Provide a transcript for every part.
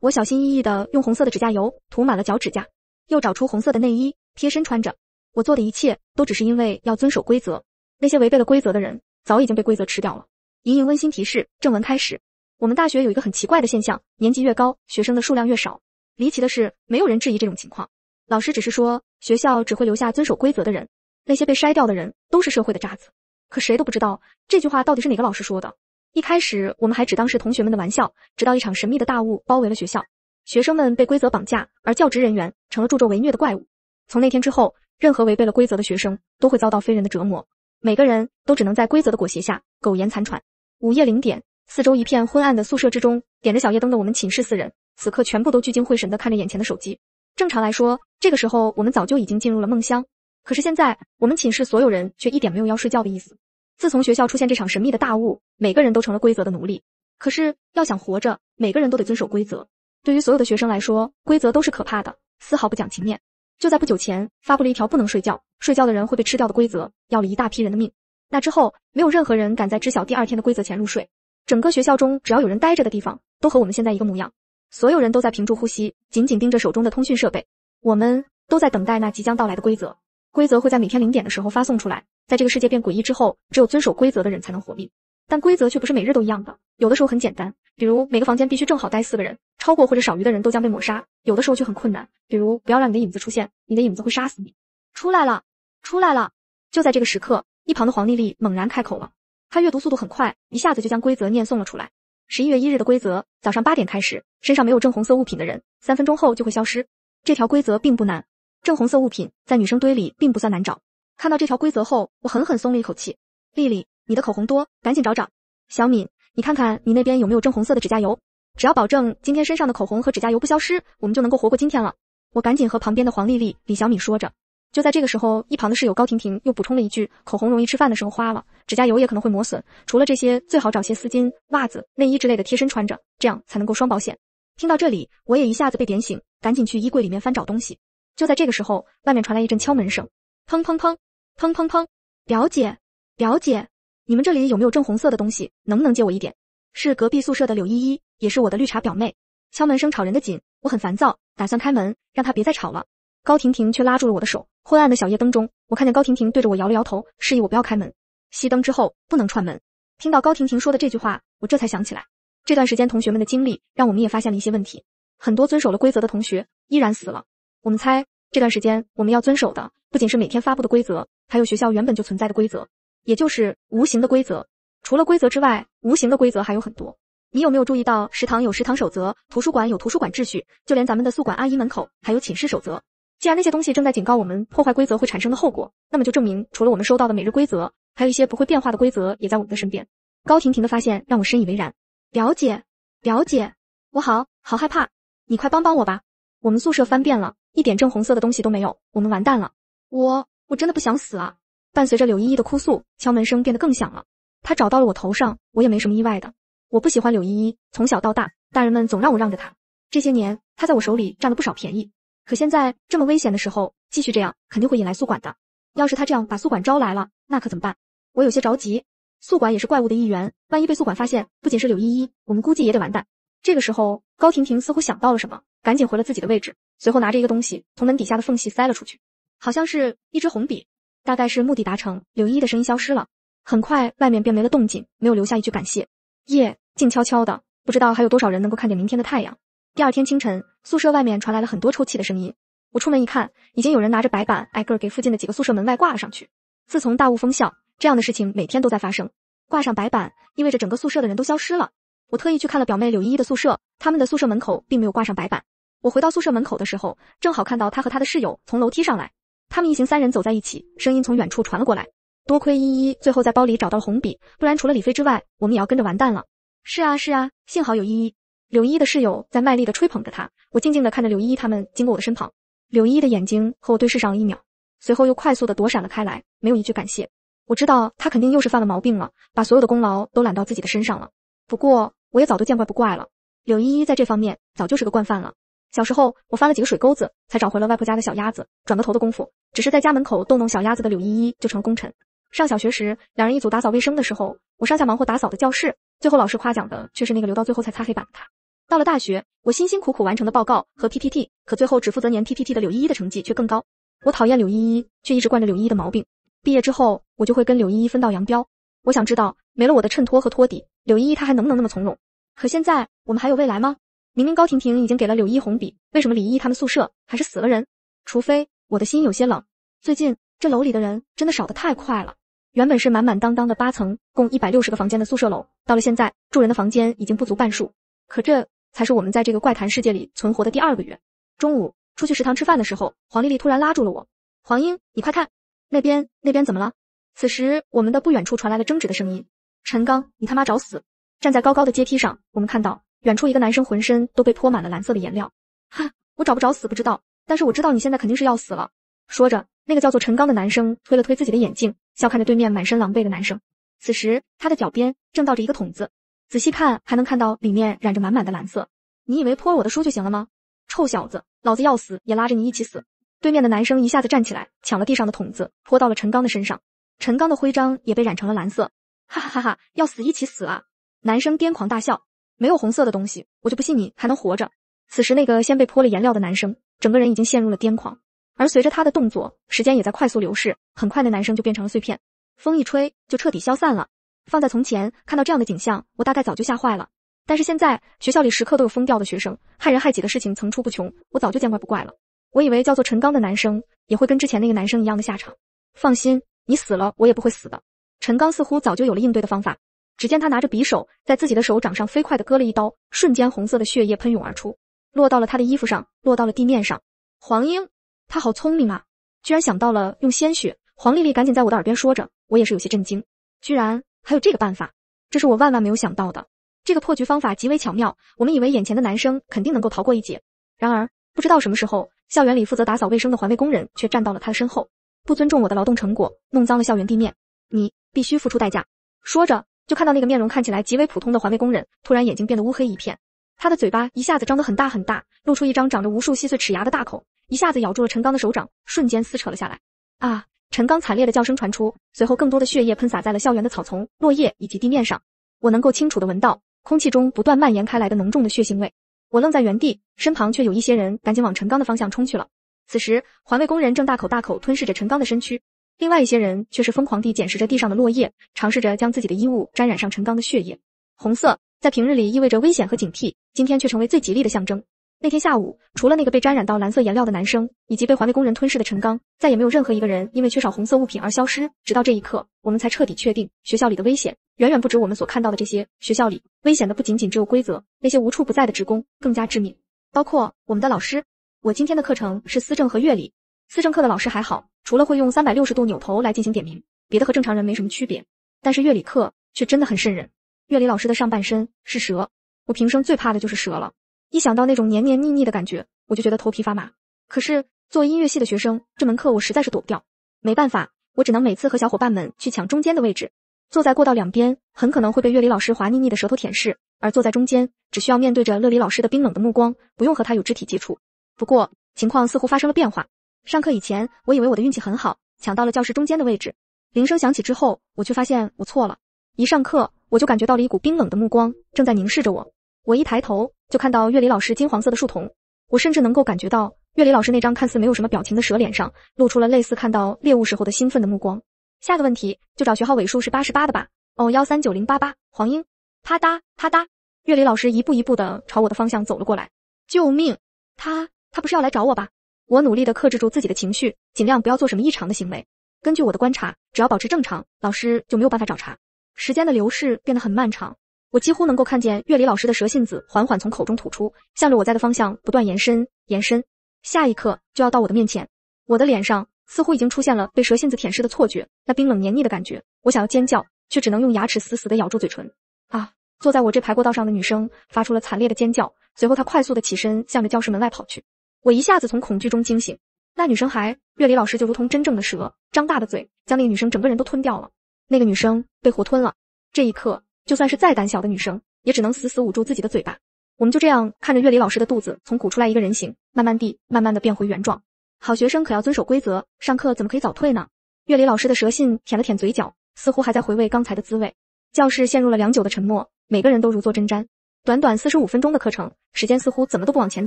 我小心翼翼的用红色的指甲油涂满了脚趾甲，又找出红色的内衣贴身穿着。我做的一切都只是因为要遵守规则，那些违背了规则的人早已经被规则吃掉了。莹莹温馨提示：正文开始。我们大学有一个很奇怪的现象，年级越高，学生的数量越少。离奇的是，没有人质疑这种情况，老师只是说学校只会留下遵守规则的人，那些被筛掉的人都是社会的渣子。可谁都不知道这句话到底是哪个老师说的。一开始我们还只当是同学们的玩笑，直到一场神秘的大雾包围了学校，学生们被规则绑架，而教职人员成了助纣为虐的怪物。从那天之后，任何违背了规则的学生都会遭到非人的折磨，每个人都只能在规则的裹挟下苟延残喘。午夜零点，四周一片昏暗的宿舍之中，点着小夜灯的我们寝室四人，此刻全部都聚精会神的看着眼前的手机。正常来说，这个时候我们早就已经进入了梦乡，可是现在我们寝室所有人却一点没有要睡觉的意思。自从学校出现这场神秘的大雾，每个人都成了规则的奴隶。可是要想活着，每个人都得遵守规则。对于所有的学生来说，规则都是可怕的，丝毫不讲情面。就在不久前，发布了一条不能睡觉，睡觉的人会被吃掉的规则，要了一大批人的命。那之后，没有任何人敢在知晓第二天的规则前入睡。整个学校中，只要有人待着的地方，都和我们现在一个模样。所有人都在屏住呼吸，紧紧盯着手中的通讯设备。我们都在等待那即将到来的规则。规则会在每天零点的时候发送出来。在这个世界变诡异之后，只有遵守规则的人才能活命。但规则却不是每日都一样的，有的时候很简单，比如每个房间必须正好待四个人，超过或者少于的人都将被抹杀。有的时候却很困难，比如不要让你的影子出现，你的影子会杀死你。出来了，出来了！就在这个时刻，一旁的黄丽丽猛然开口了，她阅读速度很快，一下子就将规则念诵了出来。十一月一日的规则，早上八点开始，身上没有正红色物品的人，三分钟后就会消失。这条规则并不难，正红色物品在女生堆里并不算难找。看到这条规则后，我狠狠松了一口气。丽丽，你的口红多，赶紧找找。小敏，你看看你那边有没有正红色的指甲油？只要保证今天身上的口红和指甲油不消失，我们就能够活过今天了。我赶紧和旁边的黄丽丽、李小敏说着。就在这个时候，一旁的室友高婷婷又补充了一句：“口红容易吃饭的时候花了，指甲油也可能会磨损。除了这些，最好找些丝巾、袜子、内衣之类的贴身穿着，这样才能够双保险。”听到这里，我也一下子被点醒，赶紧去衣柜里面翻找东西。就在这个时候，外面传来一阵敲门声，砰砰砰。砰砰砰！表姐，表姐，你们这里有没有正红色的东西？能不能借我一点？是隔壁宿舍的柳依依，也是我的绿茶表妹。敲门声吵人的紧，我很烦躁，打算开门，让她别再吵了。高婷婷却拉住了我的手。昏暗的小夜灯中，我看见高婷婷对着我摇了摇头，示意我不要开门。熄灯之后不能串门。听到高婷婷说的这句话，我这才想起来，这段时间同学们的经历，让我们也发现了一些问题。很多遵守了规则的同学依然死了。我们猜。这段时间我们要遵守的不仅是每天发布的规则，还有学校原本就存在的规则，也就是无形的规则。除了规则之外，无形的规则还有很多。你有没有注意到，食堂有食堂守则，图书馆有图书馆秩序，就连咱们的宿管阿姨门口还有寝室守则？既然那些东西正在警告我们破坏规则会产生的后果，那么就证明除了我们收到的每日规则，还有一些不会变化的规则也在我们的身边。高婷婷的发现让我深以为然。表姐，表姐，我好好害怕，你快帮帮我吧！我们宿舍翻遍了。一点正红色的东西都没有，我们完蛋了！我我真的不想死啊！伴随着柳依依的哭诉，敲门声变得更响了。他找到了我头上，我也没什么意外的。我不喜欢柳依依，从小到大，大人们总让我让着她。这些年她在我手里占了不少便宜。可现在这么危险的时候，继续这样肯定会引来宿管的。要是他这样把宿管招来了，那可怎么办？我有些着急。宿管也是怪物的一员，万一被宿管发现，不仅是柳依依，我们估计也得完蛋。这个时候，高婷婷似乎想到了什么。赶紧回了自己的位置，随后拿着一个东西从门底下的缝隙塞了出去，好像是一支红笔。大概是目的达成，柳依依的声音消失了。很快，外面便没了动静，没有留下一句感谢。夜静悄悄的，不知道还有多少人能够看见明天的太阳。第二天清晨，宿舍外面传来了很多抽泣的声音。我出门一看，已经有人拿着白板挨个给附近的几个宿舍门外挂了上去。自从大雾封校，这样的事情每天都在发生。挂上白板意味着整个宿舍的人都消失了。我特意去看了表妹柳依依的宿舍，他们的宿舍门口并没有挂上白板。我回到宿舍门口的时候，正好看到他和他的室友从楼梯上来。他们一行三人走在一起，声音从远处传了过来。多亏依依最后在包里找到了红笔，不然除了李飞之外，我们也要跟着完蛋了。是啊，是啊，幸好有依依。柳依依的室友在卖力的吹捧着她。我静静地看着柳依依他们经过我的身旁。柳依依的眼睛和我对视上了一秒，随后又快速的躲闪了开来，没有一句感谢。我知道她肯定又是犯了毛病了，把所有的功劳都揽到自己的身上了。不过我也早都见怪不怪了。柳依依在这方面早就是个惯犯了。小时候，我翻了几个水沟子，才找回了外婆家的小鸭子。转个头的功夫，只是在家门口逗弄小鸭子的柳依依就成了功臣。上小学时，两人一组打扫卫生的时候，我上下忙活打扫的教室，最后老师夸奖的却是那个留到最后才擦黑板的他。到了大学，我辛辛苦苦完成的报告和 PPT，可最后只负责粘 PPT 的柳依依的成绩却更高。我讨厌柳依依，却一直惯着柳依依的毛病。毕业之后，我就会跟柳依依分道扬镳。我想知道，没了我的衬托和托底，柳依依她还能不能那么从容？可现在，我们还有未来吗？明明高婷婷已经给了柳依红笔，为什么李毅他们宿舍还是死了人？除非我的心有些冷。最近这楼里的人真的少得太快了。原本是满满当当的八层，共一百六十个房间的宿舍楼，到了现在住人的房间已经不足半数。可这才是我们在这个怪谈世界里存活的第二个月。中午出去食堂吃饭的时候，黄丽丽突然拉住了我：“黄英，你快看那边，那边怎么了？”此时我们的不远处传来了争执的声音：“陈刚，你他妈找死！”站在高高的阶梯上，我们看到。远处一个男生浑身都被泼满了蓝色的颜料，哈，我找不着死不知道，但是我知道你现在肯定是要死了。说着，那个叫做陈刚的男生推了推自己的眼镜，笑看着对面满身狼狈的男生。此时他的脚边正倒着一个桶子，仔细看还能看到里面染着满满的蓝色。你以为泼了我的书就行了吗，臭小子，老子要死也拉着你一起死！对面的男生一下子站起来，抢了地上的桶子，泼到了陈刚的身上，陈刚的徽章也被染成了蓝色。哈哈哈哈，要死一起死啊！男生癫狂大笑。没有红色的东西，我就不信你还能活着。此时，那个先被泼了颜料的男生，整个人已经陷入了癫狂。而随着他的动作，时间也在快速流逝。很快，那男生就变成了碎片，风一吹就彻底消散了。放在从前，看到这样的景象，我大概早就吓坏了。但是现在，学校里时刻都有疯掉的学生，害人害己的事情层出不穷，我早就见怪不怪了。我以为叫做陈刚的男生也会跟之前那个男生一样的下场。放心，你死了，我也不会死的。陈刚似乎早就有了应对的方法。只见他拿着匕首，在自己的手掌上飞快地割了一刀，瞬间红色的血液喷涌而出，落到了他的衣服上，落到了地面上。黄英，他好聪明啊，居然想到了用鲜血。黄丽丽赶紧在我的耳边说着，我也是有些震惊，居然还有这个办法，这是我万万没有想到的。这个破局方法极为巧妙，我们以为眼前的男生肯定能够逃过一劫，然而不知道什么时候，校园里负责打扫卫生的环卫工人却站到了他的身后，不尊重我的劳动成果，弄脏了校园地面，你必须付出代价。说着。就看到那个面容看起来极为普通的环卫工人，突然眼睛变得乌黑一片，他的嘴巴一下子张得很大很大，露出一张长着无数细碎齿牙的大口，一下子咬住了陈刚的手掌，瞬间撕扯了下来。啊！陈刚惨烈的叫声传出，随后更多的血液喷洒在了校园的草丛、落叶以及地面上。我能够清楚的闻到空气中不断蔓延开来的浓重的血腥味。我愣在原地，身旁却有一些人赶紧往陈刚的方向冲去了。此时，环卫工人正大口大口吞噬着陈刚的身躯。另外一些人却是疯狂地捡拾着地上的落叶，尝试着将自己的衣物沾染上陈刚的血液。红色在平日里意味着危险和警惕，今天却成为最吉利的象征。那天下午，除了那个被沾染到蓝色颜料的男生，以及被环卫工人吞噬的陈刚，再也没有任何一个人因为缺少红色物品而消失。直到这一刻，我们才彻底确定，学校里的危险远远不止我们所看到的这些。学校里危险的不仅仅只有规则，那些无处不在的职工更加致命，包括我们的老师。我今天的课程是思政和乐理。思政课的老师还好，除了会用三百六十度扭头来进行点名，别的和正常人没什么区别。但是乐理课却真的很渗人。乐理老师的上半身是蛇，我平生最怕的就是蛇了。一想到那种黏黏腻腻的感觉，我就觉得头皮发麻。可是做音乐系的学生，这门课我实在是躲不掉。没办法，我只能每次和小伙伴们去抢中间的位置，坐在过道两边很可能会被乐理老师滑腻腻的舌头舔舐，而坐在中间只需要面对着乐理老师的冰冷的目光，不用和他有肢体接触。不过情况似乎发生了变化。上课以前，我以为我的运气很好，抢到了教室中间的位置。铃声响起之后，我却发现我错了。一上课，我就感觉到了一股冰冷的目光正在凝视着我。我一抬头，就看到乐理老师金黄色的树瞳。我甚至能够感觉到乐理老师那张看似没有什么表情的蛇脸上，露出了类似看到猎物时候的兴奋的目光。下个问题，就找学号尾数是八十八的吧。哦，幺三九零八八，黄英。啪嗒啪嗒，乐理老师一步一步的朝我的方向走了过来。救命！他他不是要来找我吧？我努力的克制住自己的情绪，尽量不要做什么异常的行为。根据我的观察，只要保持正常，老师就没有办法找茬。时间的流逝变得很漫长，我几乎能够看见月理老师的蛇信子缓缓从口中吐出，向着我在的方向不断延伸、延伸。下一刻就要到我的面前，我的脸上似乎已经出现了被蛇信子舔舐的错觉，那冰冷黏腻的感觉，我想要尖叫，却只能用牙齿死死的咬住嘴唇。啊！坐在我这排过道上的女生发出了惨烈的尖叫，随后她快速的起身，向着教室门外跑去。我一下子从恐惧中惊醒，那女生还乐理老师就如同真正的蛇，张大的嘴将那个女生整个人都吞掉了。那个女生被活吞了。这一刻，就算是再胆小的女生也只能死死捂住自己的嘴巴。我们就这样看着乐理老师的肚子从鼓出来一个人形，慢慢地、慢慢地变回原状。好学生可要遵守规则，上课怎么可以早退呢？乐理老师的蛇信舔了舔嘴角，似乎还在回味刚才的滋味。教室陷入了良久的沉默，每个人都如坐针毡。短短四十五分钟的课程时间似乎怎么都不往前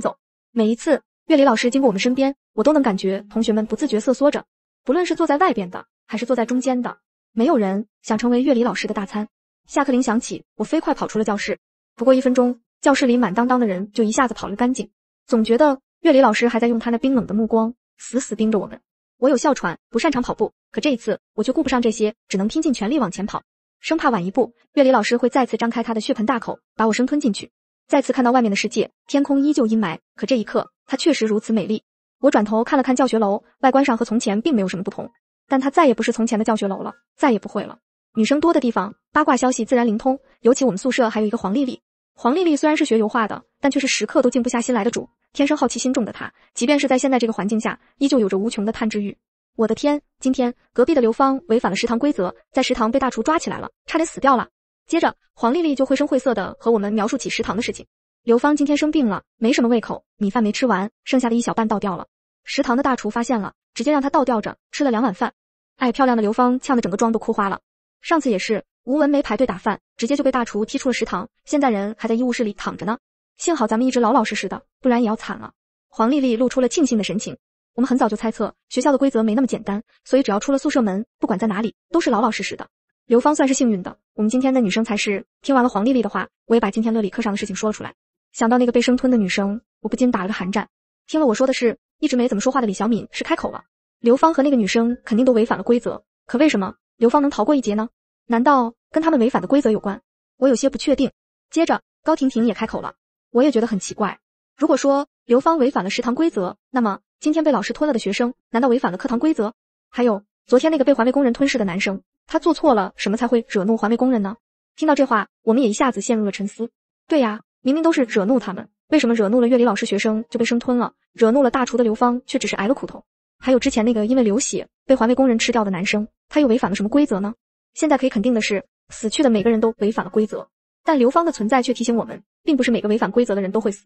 走，每一次。乐理老师经过我们身边，我都能感觉同学们不自觉瑟缩着。不论是坐在外边的，还是坐在中间的，没有人想成为乐理老师的大餐。下课铃响起，我飞快跑出了教室。不过一分钟，教室里满当当的人就一下子跑了干净。总觉得乐理老师还在用他那冰冷的目光死死盯着我们。我有哮喘，不擅长跑步，可这一次我却顾不上这些，只能拼尽全力往前跑，生怕晚一步，乐理老师会再次张开他的血盆大口把我生吞进去。再次看到外面的世界，天空依旧阴霾，可这一刻。她确实如此美丽。我转头看了看教学楼，外观上和从前并没有什么不同，但它再也不是从前的教学楼了，再也不会了。女生多的地方，八卦消息自然灵通。尤其我们宿舍还有一个黄丽丽，黄丽丽虽然是学油画的，但却是时刻都静不下心来的主。天生好奇心重的她，即便是在现在这个环境下，依旧有着无穷的探知欲。我的天，今天隔壁的刘芳违反了食堂规则，在食堂被大厨抓起来了，差点死掉了。接着，黄丽丽就绘声绘色的和我们描述起食堂的事情。刘芳今天生病了，没什么胃口，米饭没吃完，剩下的一小半倒掉了。食堂的大厨发现了，直接让她倒掉着吃了两碗饭。哎，漂亮的刘芳呛得整个妆都哭花了。上次也是吴文没排队打饭，直接就被大厨踢出了食堂。现在人还在医务室里躺着呢。幸好咱们一直老老实实的，不然也要惨了。黄丽丽露出了庆幸的神情。我们很早就猜测学校的规则没那么简单，所以只要出了宿舍门，不管在哪里都是老老实实的。刘芳算是幸运的。我们今天的女生才是。听完了黄丽丽的话，我也把今天乐理课上的事情说了出来。想到那个被生吞的女生，我不禁打了个寒战。听了我说的，是一直没怎么说话的李小敏是开口了。刘芳和那个女生肯定都违反了规则，可为什么刘芳能逃过一劫呢？难道跟他们违反的规则有关？我有些不确定。接着，高婷婷也开口了。我也觉得很奇怪。如果说刘芳违反了食堂规则，那么今天被老师吞了的学生，难道违反了课堂规则？还有昨天那个被环卫工人吞噬的男生，他做错了什么才会惹怒环卫工人呢？听到这话，我们也一下子陷入了沉思。对呀。明明都是惹怒他们，为什么惹怒了乐理老师学生就被生吞了，惹怒了大厨的刘芳却只是挨了苦头？还有之前那个因为流血被环卫工人吃掉的男生，他又违反了什么规则呢？现在可以肯定的是，死去的每个人都违反了规则，但刘芳的存在却提醒我们，并不是每个违反规则的人都会死。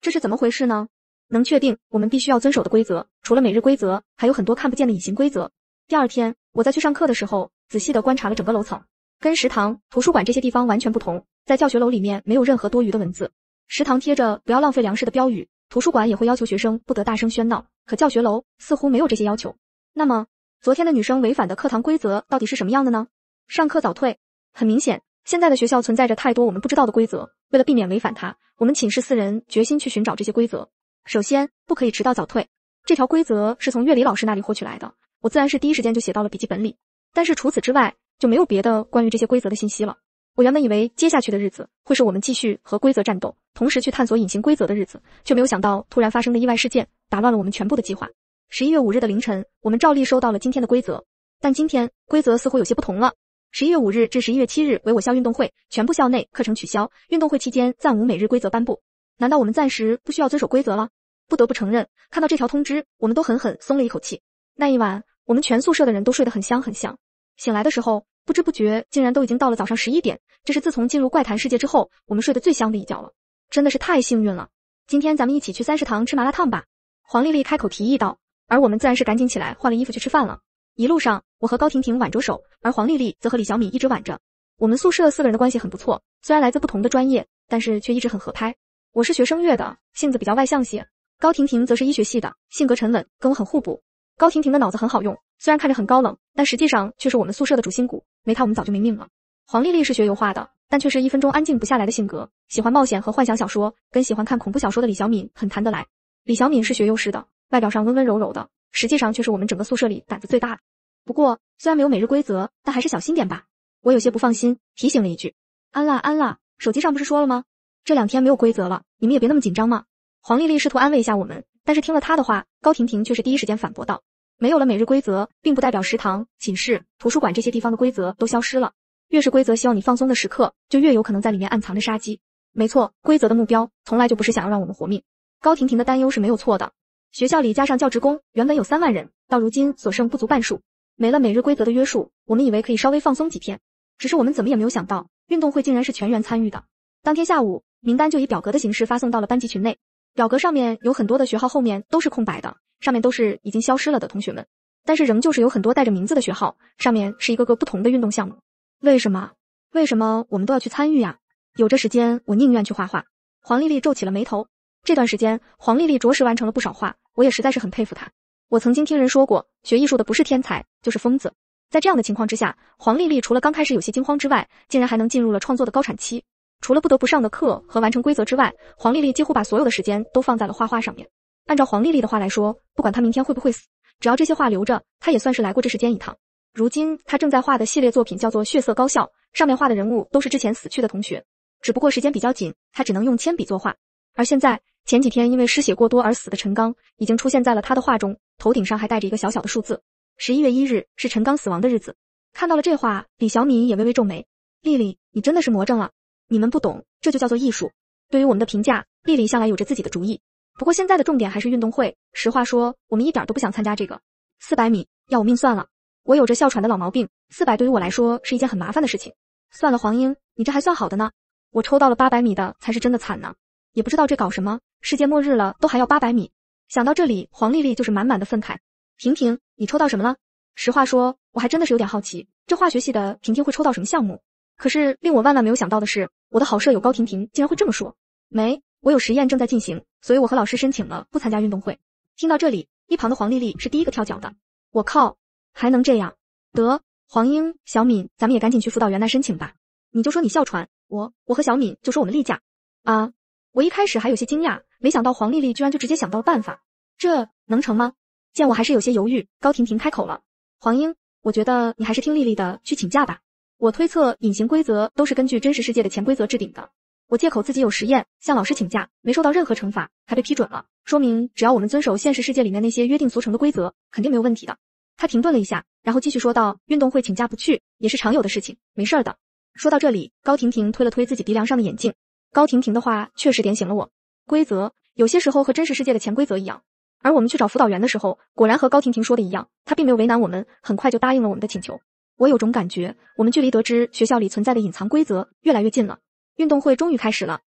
这是怎么回事呢？能确定我们必须要遵守的规则，除了每日规则，还有很多看不见的隐形规则。第二天我在去上课的时候，仔细地观察了整个楼层，跟食堂、图书馆这些地方完全不同。在教学楼里面没有任何多余的文字，食堂贴着不要浪费粮食的标语，图书馆也会要求学生不得大声喧闹。可教学楼似乎没有这些要求。那么，昨天的女生违反的课堂规则到底是什么样的呢？上课早退。很明显，现在的学校存在着太多我们不知道的规则。为了避免违反它，我们寝室四人决心去寻找这些规则。首先，不可以迟到早退。这条规则是从乐理老师那里获取来的，我自然是第一时间就写到了笔记本里。但是除此之外，就没有别的关于这些规则的信息了。我原本以为接下去的日子会是我们继续和规则战斗，同时去探索隐形规则的日子，却没有想到突然发生的意外事件打乱了我们全部的计划。十一月五日的凌晨，我们照例收到了今天的规则，但今天规则似乎有些不同了。十一月五日至十一月七日为我校运动会，全部校内课程取消，运动会期间暂无每日规则颁布。难道我们暂时不需要遵守规则了？不得不承认，看到这条通知，我们都狠狠松了一口气。那一晚，我们全宿舍的人都睡得很香很香。醒来的时候。不知不觉竟然都已经到了早上十一点，这是自从进入怪谈世界之后，我们睡得最香的一觉了，真的是太幸运了。今天咱们一起去三食堂吃麻辣烫吧。黄丽丽开口提议道，而我们自然是赶紧起来换了衣服去吃饭了。一路上，我和高婷婷挽着手，而黄丽丽则和李小米一直挽着。我们宿舍四个人的关系很不错，虽然来自不同的专业，但是却一直很合拍。我是学声乐的，性子比较外向些；高婷婷则是医学系的，性格沉稳，跟我很互补。高婷婷的脑子很好用，虽然看着很高冷，但实际上却是我们宿舍的主心骨，没她我们早就没命了。黄丽丽是学油画的，但却是一分钟安静不下来的性格，喜欢冒险和幻想小说，跟喜欢看恐怖小说的李小敏很谈得来。李小敏是学幼师的，外表上温温柔柔的，实际上却是我们整个宿舍里胆子最大的。不过虽然没有每日规则，但还是小心点吧，我有些不放心，提醒了一句。安啦安啦，手机上不是说了吗？这两天没有规则了，你们也别那么紧张嘛。黄丽丽试图安慰一下我们。但是听了他的话，高婷婷却是第一时间反驳道：“没有了每日规则，并不代表食堂、寝室、图书馆这些地方的规则都消失了。越是规则需要你放松的时刻，就越有可能在里面暗藏着杀机。没错，规则的目标从来就不是想要让我们活命。”高婷婷的担忧是没有错的。学校里加上教职工，原本有三万人，到如今所剩不足半数。没了每日规则的约束，我们以为可以稍微放松几天，只是我们怎么也没有想到，运动会竟然是全员参与的。当天下午，名单就以表格的形式发送到了班级群内。表格上面有很多的学号，后面都是空白的，上面都是已经消失了的同学们。但是仍旧是有很多带着名字的学号，上面是一个个不同的运动项目。为什么？为什么我们都要去参与呀？有这时间，我宁愿去画画。黄丽丽皱起了眉头。这段时间，黄丽丽着实完成了不少画，我也实在是很佩服她。我曾经听人说过，学艺术的不是天才就是疯子。在这样的情况之下，黄丽丽除了刚开始有些惊慌之外，竟然还能进入了创作的高产期。除了不得不上的课和完成规则之外，黄丽丽几乎把所有的时间都放在了画画上面。按照黄丽丽的话来说，不管她明天会不会死，只要这些画留着，她也算是来过这世间一趟。如今她正在画的系列作品叫做《血色高校》，上面画的人物都是之前死去的同学。只不过时间比较紧，她只能用铅笔作画。而现在，前几天因为失血过多而死的陈刚已经出现在了她的画中，头顶上还带着一个小小的数字。十一月一日是陈刚死亡的日子。看到了这话，李小敏也微微皱眉：“丽丽，你真的是魔怔了。”你们不懂，这就叫做艺术。对于我们的评价，丽丽向来有着自己的主意。不过现在的重点还是运动会。实话说，我们一点都不想参加这个四百米，要我命算了。我有着哮喘的老毛病，四百对于我来说是一件很麻烦的事情。算了，黄英，你这还算好的呢。我抽到了八百米的，才是真的惨呢。也不知道这搞什么，世界末日了都还要八百米。想到这里，黄丽丽就是满满的愤慨。婷婷，你抽到什么了？实话说，我还真的是有点好奇，这化学系的婷婷会抽到什么项目。可是令我万万没有想到的是。我的好舍友高婷婷竟然会这么说，没，我有实验正在进行，所以我和老师申请了不参加运动会。听到这里，一旁的黄丽丽是第一个跳脚的，我靠，还能这样？得，黄英、小敏，咱们也赶紧去辅导员那申请吧。你就说你哮喘，我我和小敏就说我们例假。啊，我一开始还有些惊讶，没想到黄丽丽居然就直接想到了办法，这能成吗？见我还是有些犹豫，高婷婷开口了，黄英，我觉得你还是听丽丽的，去请假吧。我推测，隐形规则都是根据真实世界的潜规则制定的。我借口自己有实验，向老师请假，没受到任何惩罚，还被批准了，说明只要我们遵守现实世界里面那些约定俗成的规则，肯定没有问题的。他停顿了一下，然后继续说道：“运动会请假不去也是常有的事情，没事儿的。”说到这里，高婷婷推了推自己鼻梁上的眼镜。高婷婷的话确实点醒了我，规则有些时候和真实世界的潜规则一样。而我们去找辅导员的时候，果然和高婷婷说的一样，他并没有为难我们，很快就答应了我们的请求。我有种感觉，我们距离得知学校里存在的隐藏规则越来越近了。运动会终于开始了。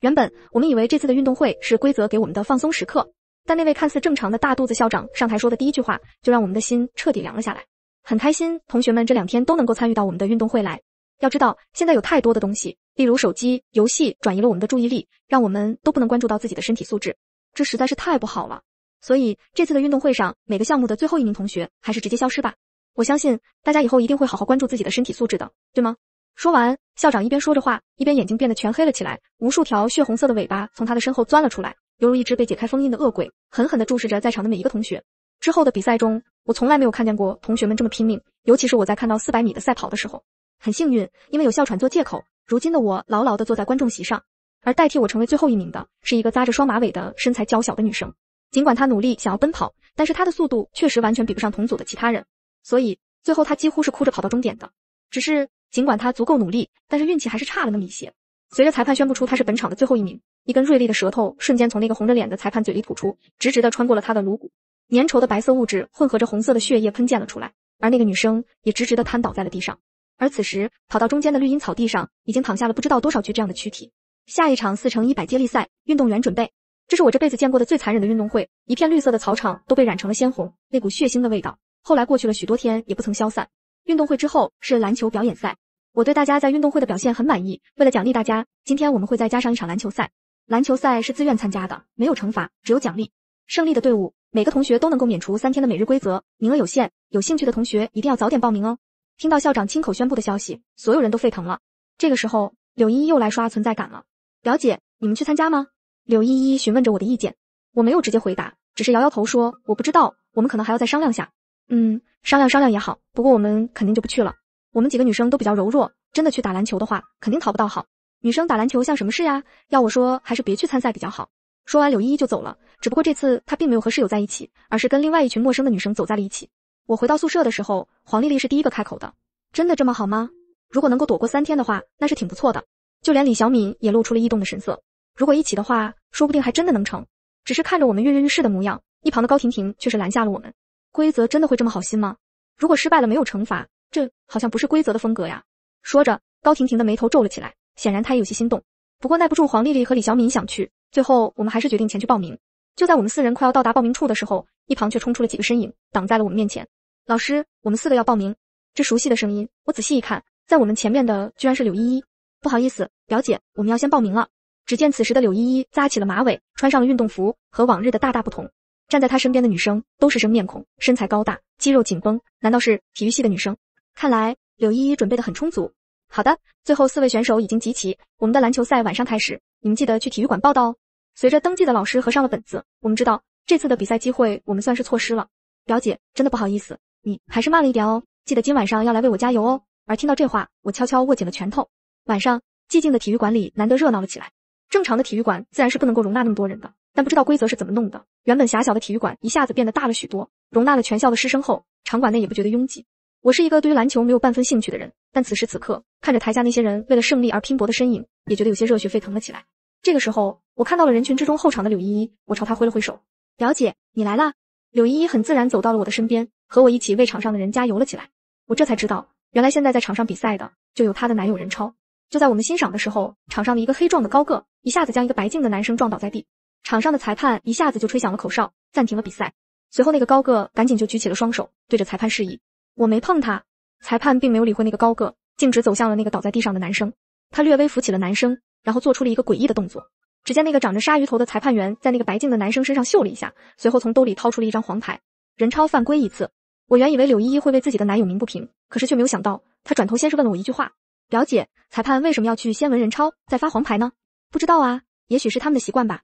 原本我们以为这次的运动会是规则给我们的放松时刻，但那位看似正常的大肚子校长上台说的第一句话，就让我们的心彻底凉了下来。很开心，同学们这两天都能够参与到我们的运动会来。要知道，现在有太多的东西，例如手机、游戏，转移了我们的注意力，让我们都不能关注到自己的身体素质，这实在是太不好了。所以这次的运动会上，每个项目的最后一名同学，还是直接消失吧。我相信大家以后一定会好好关注自己的身体素质的，对吗？说完，校长一边说着话，一边眼睛变得全黑了起来，无数条血红色的尾巴从他的身后钻了出来，犹如一只被解开封印的恶鬼，狠狠地注视着在场的每一个同学。之后的比赛中，我从来没有看见过同学们这么拼命，尤其是我在看到400米的赛跑的时候。很幸运，因为有哮喘做借口，如今的我牢牢地坐在观众席上，而代替我成为最后一名的是一个扎着双马尾的身材娇小的女生。尽管她努力想要奔跑，但是她的速度确实完全比不上同组的其他人。所以最后他几乎是哭着跑到终点的。只是尽管他足够努力，但是运气还是差了那么一些。随着裁判宣布出他是本场的最后一名，一根锐利的舌头瞬间从那个红着脸的裁判嘴里吐出，直直的穿过了他的颅骨，粘稠的白色物质混合着红色的血液喷溅了出来，而那个女生也直直的瘫倒在了地上。而此时，跑到中间的绿茵草地上，已经躺下了不知道多少具这样的躯体。下一场四乘一百接力赛，运动员准备。这是我这辈子见过的最残忍的运动会。一片绿色的草场都被染成了鲜红，那股血腥的味道。后来过去了许多天，也不曾消散。运动会之后是篮球表演赛，我对大家在运动会的表现很满意。为了奖励大家，今天我们会再加上一场篮球赛。篮球赛是自愿参加的，没有惩罚，只有奖励。胜利的队伍每个同学都能够免除三天的每日规则，名额有限，有兴趣的同学一定要早点报名哦。听到校长亲口宣布的消息，所有人都沸腾了。这个时候，柳依依又来刷存在感了。表姐，你们去参加吗？柳依依询问着我的意见。我没有直接回答，只是摇摇头说我不知道，我们可能还要再商量下。嗯，商量商量也好，不过我们肯定就不去了。我们几个女生都比较柔弱，真的去打篮球的话，肯定讨不到好。女生打篮球像什么事呀？要我说，还是别去参赛比较好。说完，柳依依就走了。只不过这次她并没有和室友在一起，而是跟另外一群陌生的女生走在了一起。我回到宿舍的时候，黄丽丽是第一个开口的：“真的这么好吗？如果能够躲过三天的话，那是挺不错的。”就连李小敏也露出了异动的神色：“如果一起的话，说不定还真的能成。”只是看着我们跃跃欲试的模样，一旁的高婷婷却是拦下了我们。规则真的会这么好心吗？如果失败了没有惩罚，这好像不是规则的风格呀。说着，高婷婷的眉头皱了起来，显然她也有些心动。不过耐不住黄丽丽和李小敏想去，最后我们还是决定前去报名。就在我们四人快要到达报名处的时候，一旁却冲出了几个身影，挡在了我们面前。老师，我们四个要报名。这熟悉的声音，我仔细一看，在我们前面的居然是柳依依。不好意思，表姐，我们要先报名了。只见此时的柳依依扎起了马尾，穿上了运动服，和往日的大大不同。站在他身边的女生都是生面孔，身材高大，肌肉紧绷，难道是体育系的女生？看来柳依依准备的很充足。好的，最后四位选手已经集齐，我们的篮球赛晚上开始，你们记得去体育馆报道哦。随着登记的老师合上了本子，我们知道这次的比赛机会我们算是错失了。表姐，真的不好意思，你还是慢了一点哦。记得今晚上要来为我加油哦。而听到这话，我悄悄握紧了拳头。晚上寂静的体育馆里难得热闹了起来，正常的体育馆自然是不能够容纳那么多人的。但不知道规则是怎么弄的，原本狭小的体育馆一下子变得大了许多，容纳了全校的师生后，场馆内也不觉得拥挤。我是一个对于篮球没有半分兴趣的人，但此时此刻看着台下那些人为了胜利而拼搏的身影，也觉得有些热血沸腾了起来。这个时候，我看到了人群之中后场的柳依依，我朝她挥了挥手：“表姐，你来啦！”柳依依很自然走到了我的身边，和我一起为场上的人加油了起来。我这才知道，原来现在在场上比赛的就有她的男友任超。就在我们欣赏的时候，场上的一个黑壮的高个一下子将一个白净的男生撞倒在地。场上的裁判一下子就吹响了口哨，暂停了比赛。随后，那个高个赶紧就举起了双手，对着裁判示意：“我没碰他。”裁判并没有理会那个高个，径直走向了那个倒在地上的男生。他略微扶起了男生，然后做出了一个诡异的动作。只见那个长着鲨鱼头的裁判员在那个白净的男生身上嗅了一下，随后从兜里掏出了一张黄牌：“任超犯规一次。”我原以为柳依依会为自己的男友鸣不平，可是却没有想到，他转头先是问了我一句话：“表姐，裁判为什么要去先闻任超，再发黄牌呢？”“不知道啊，也许是他们的习惯吧。”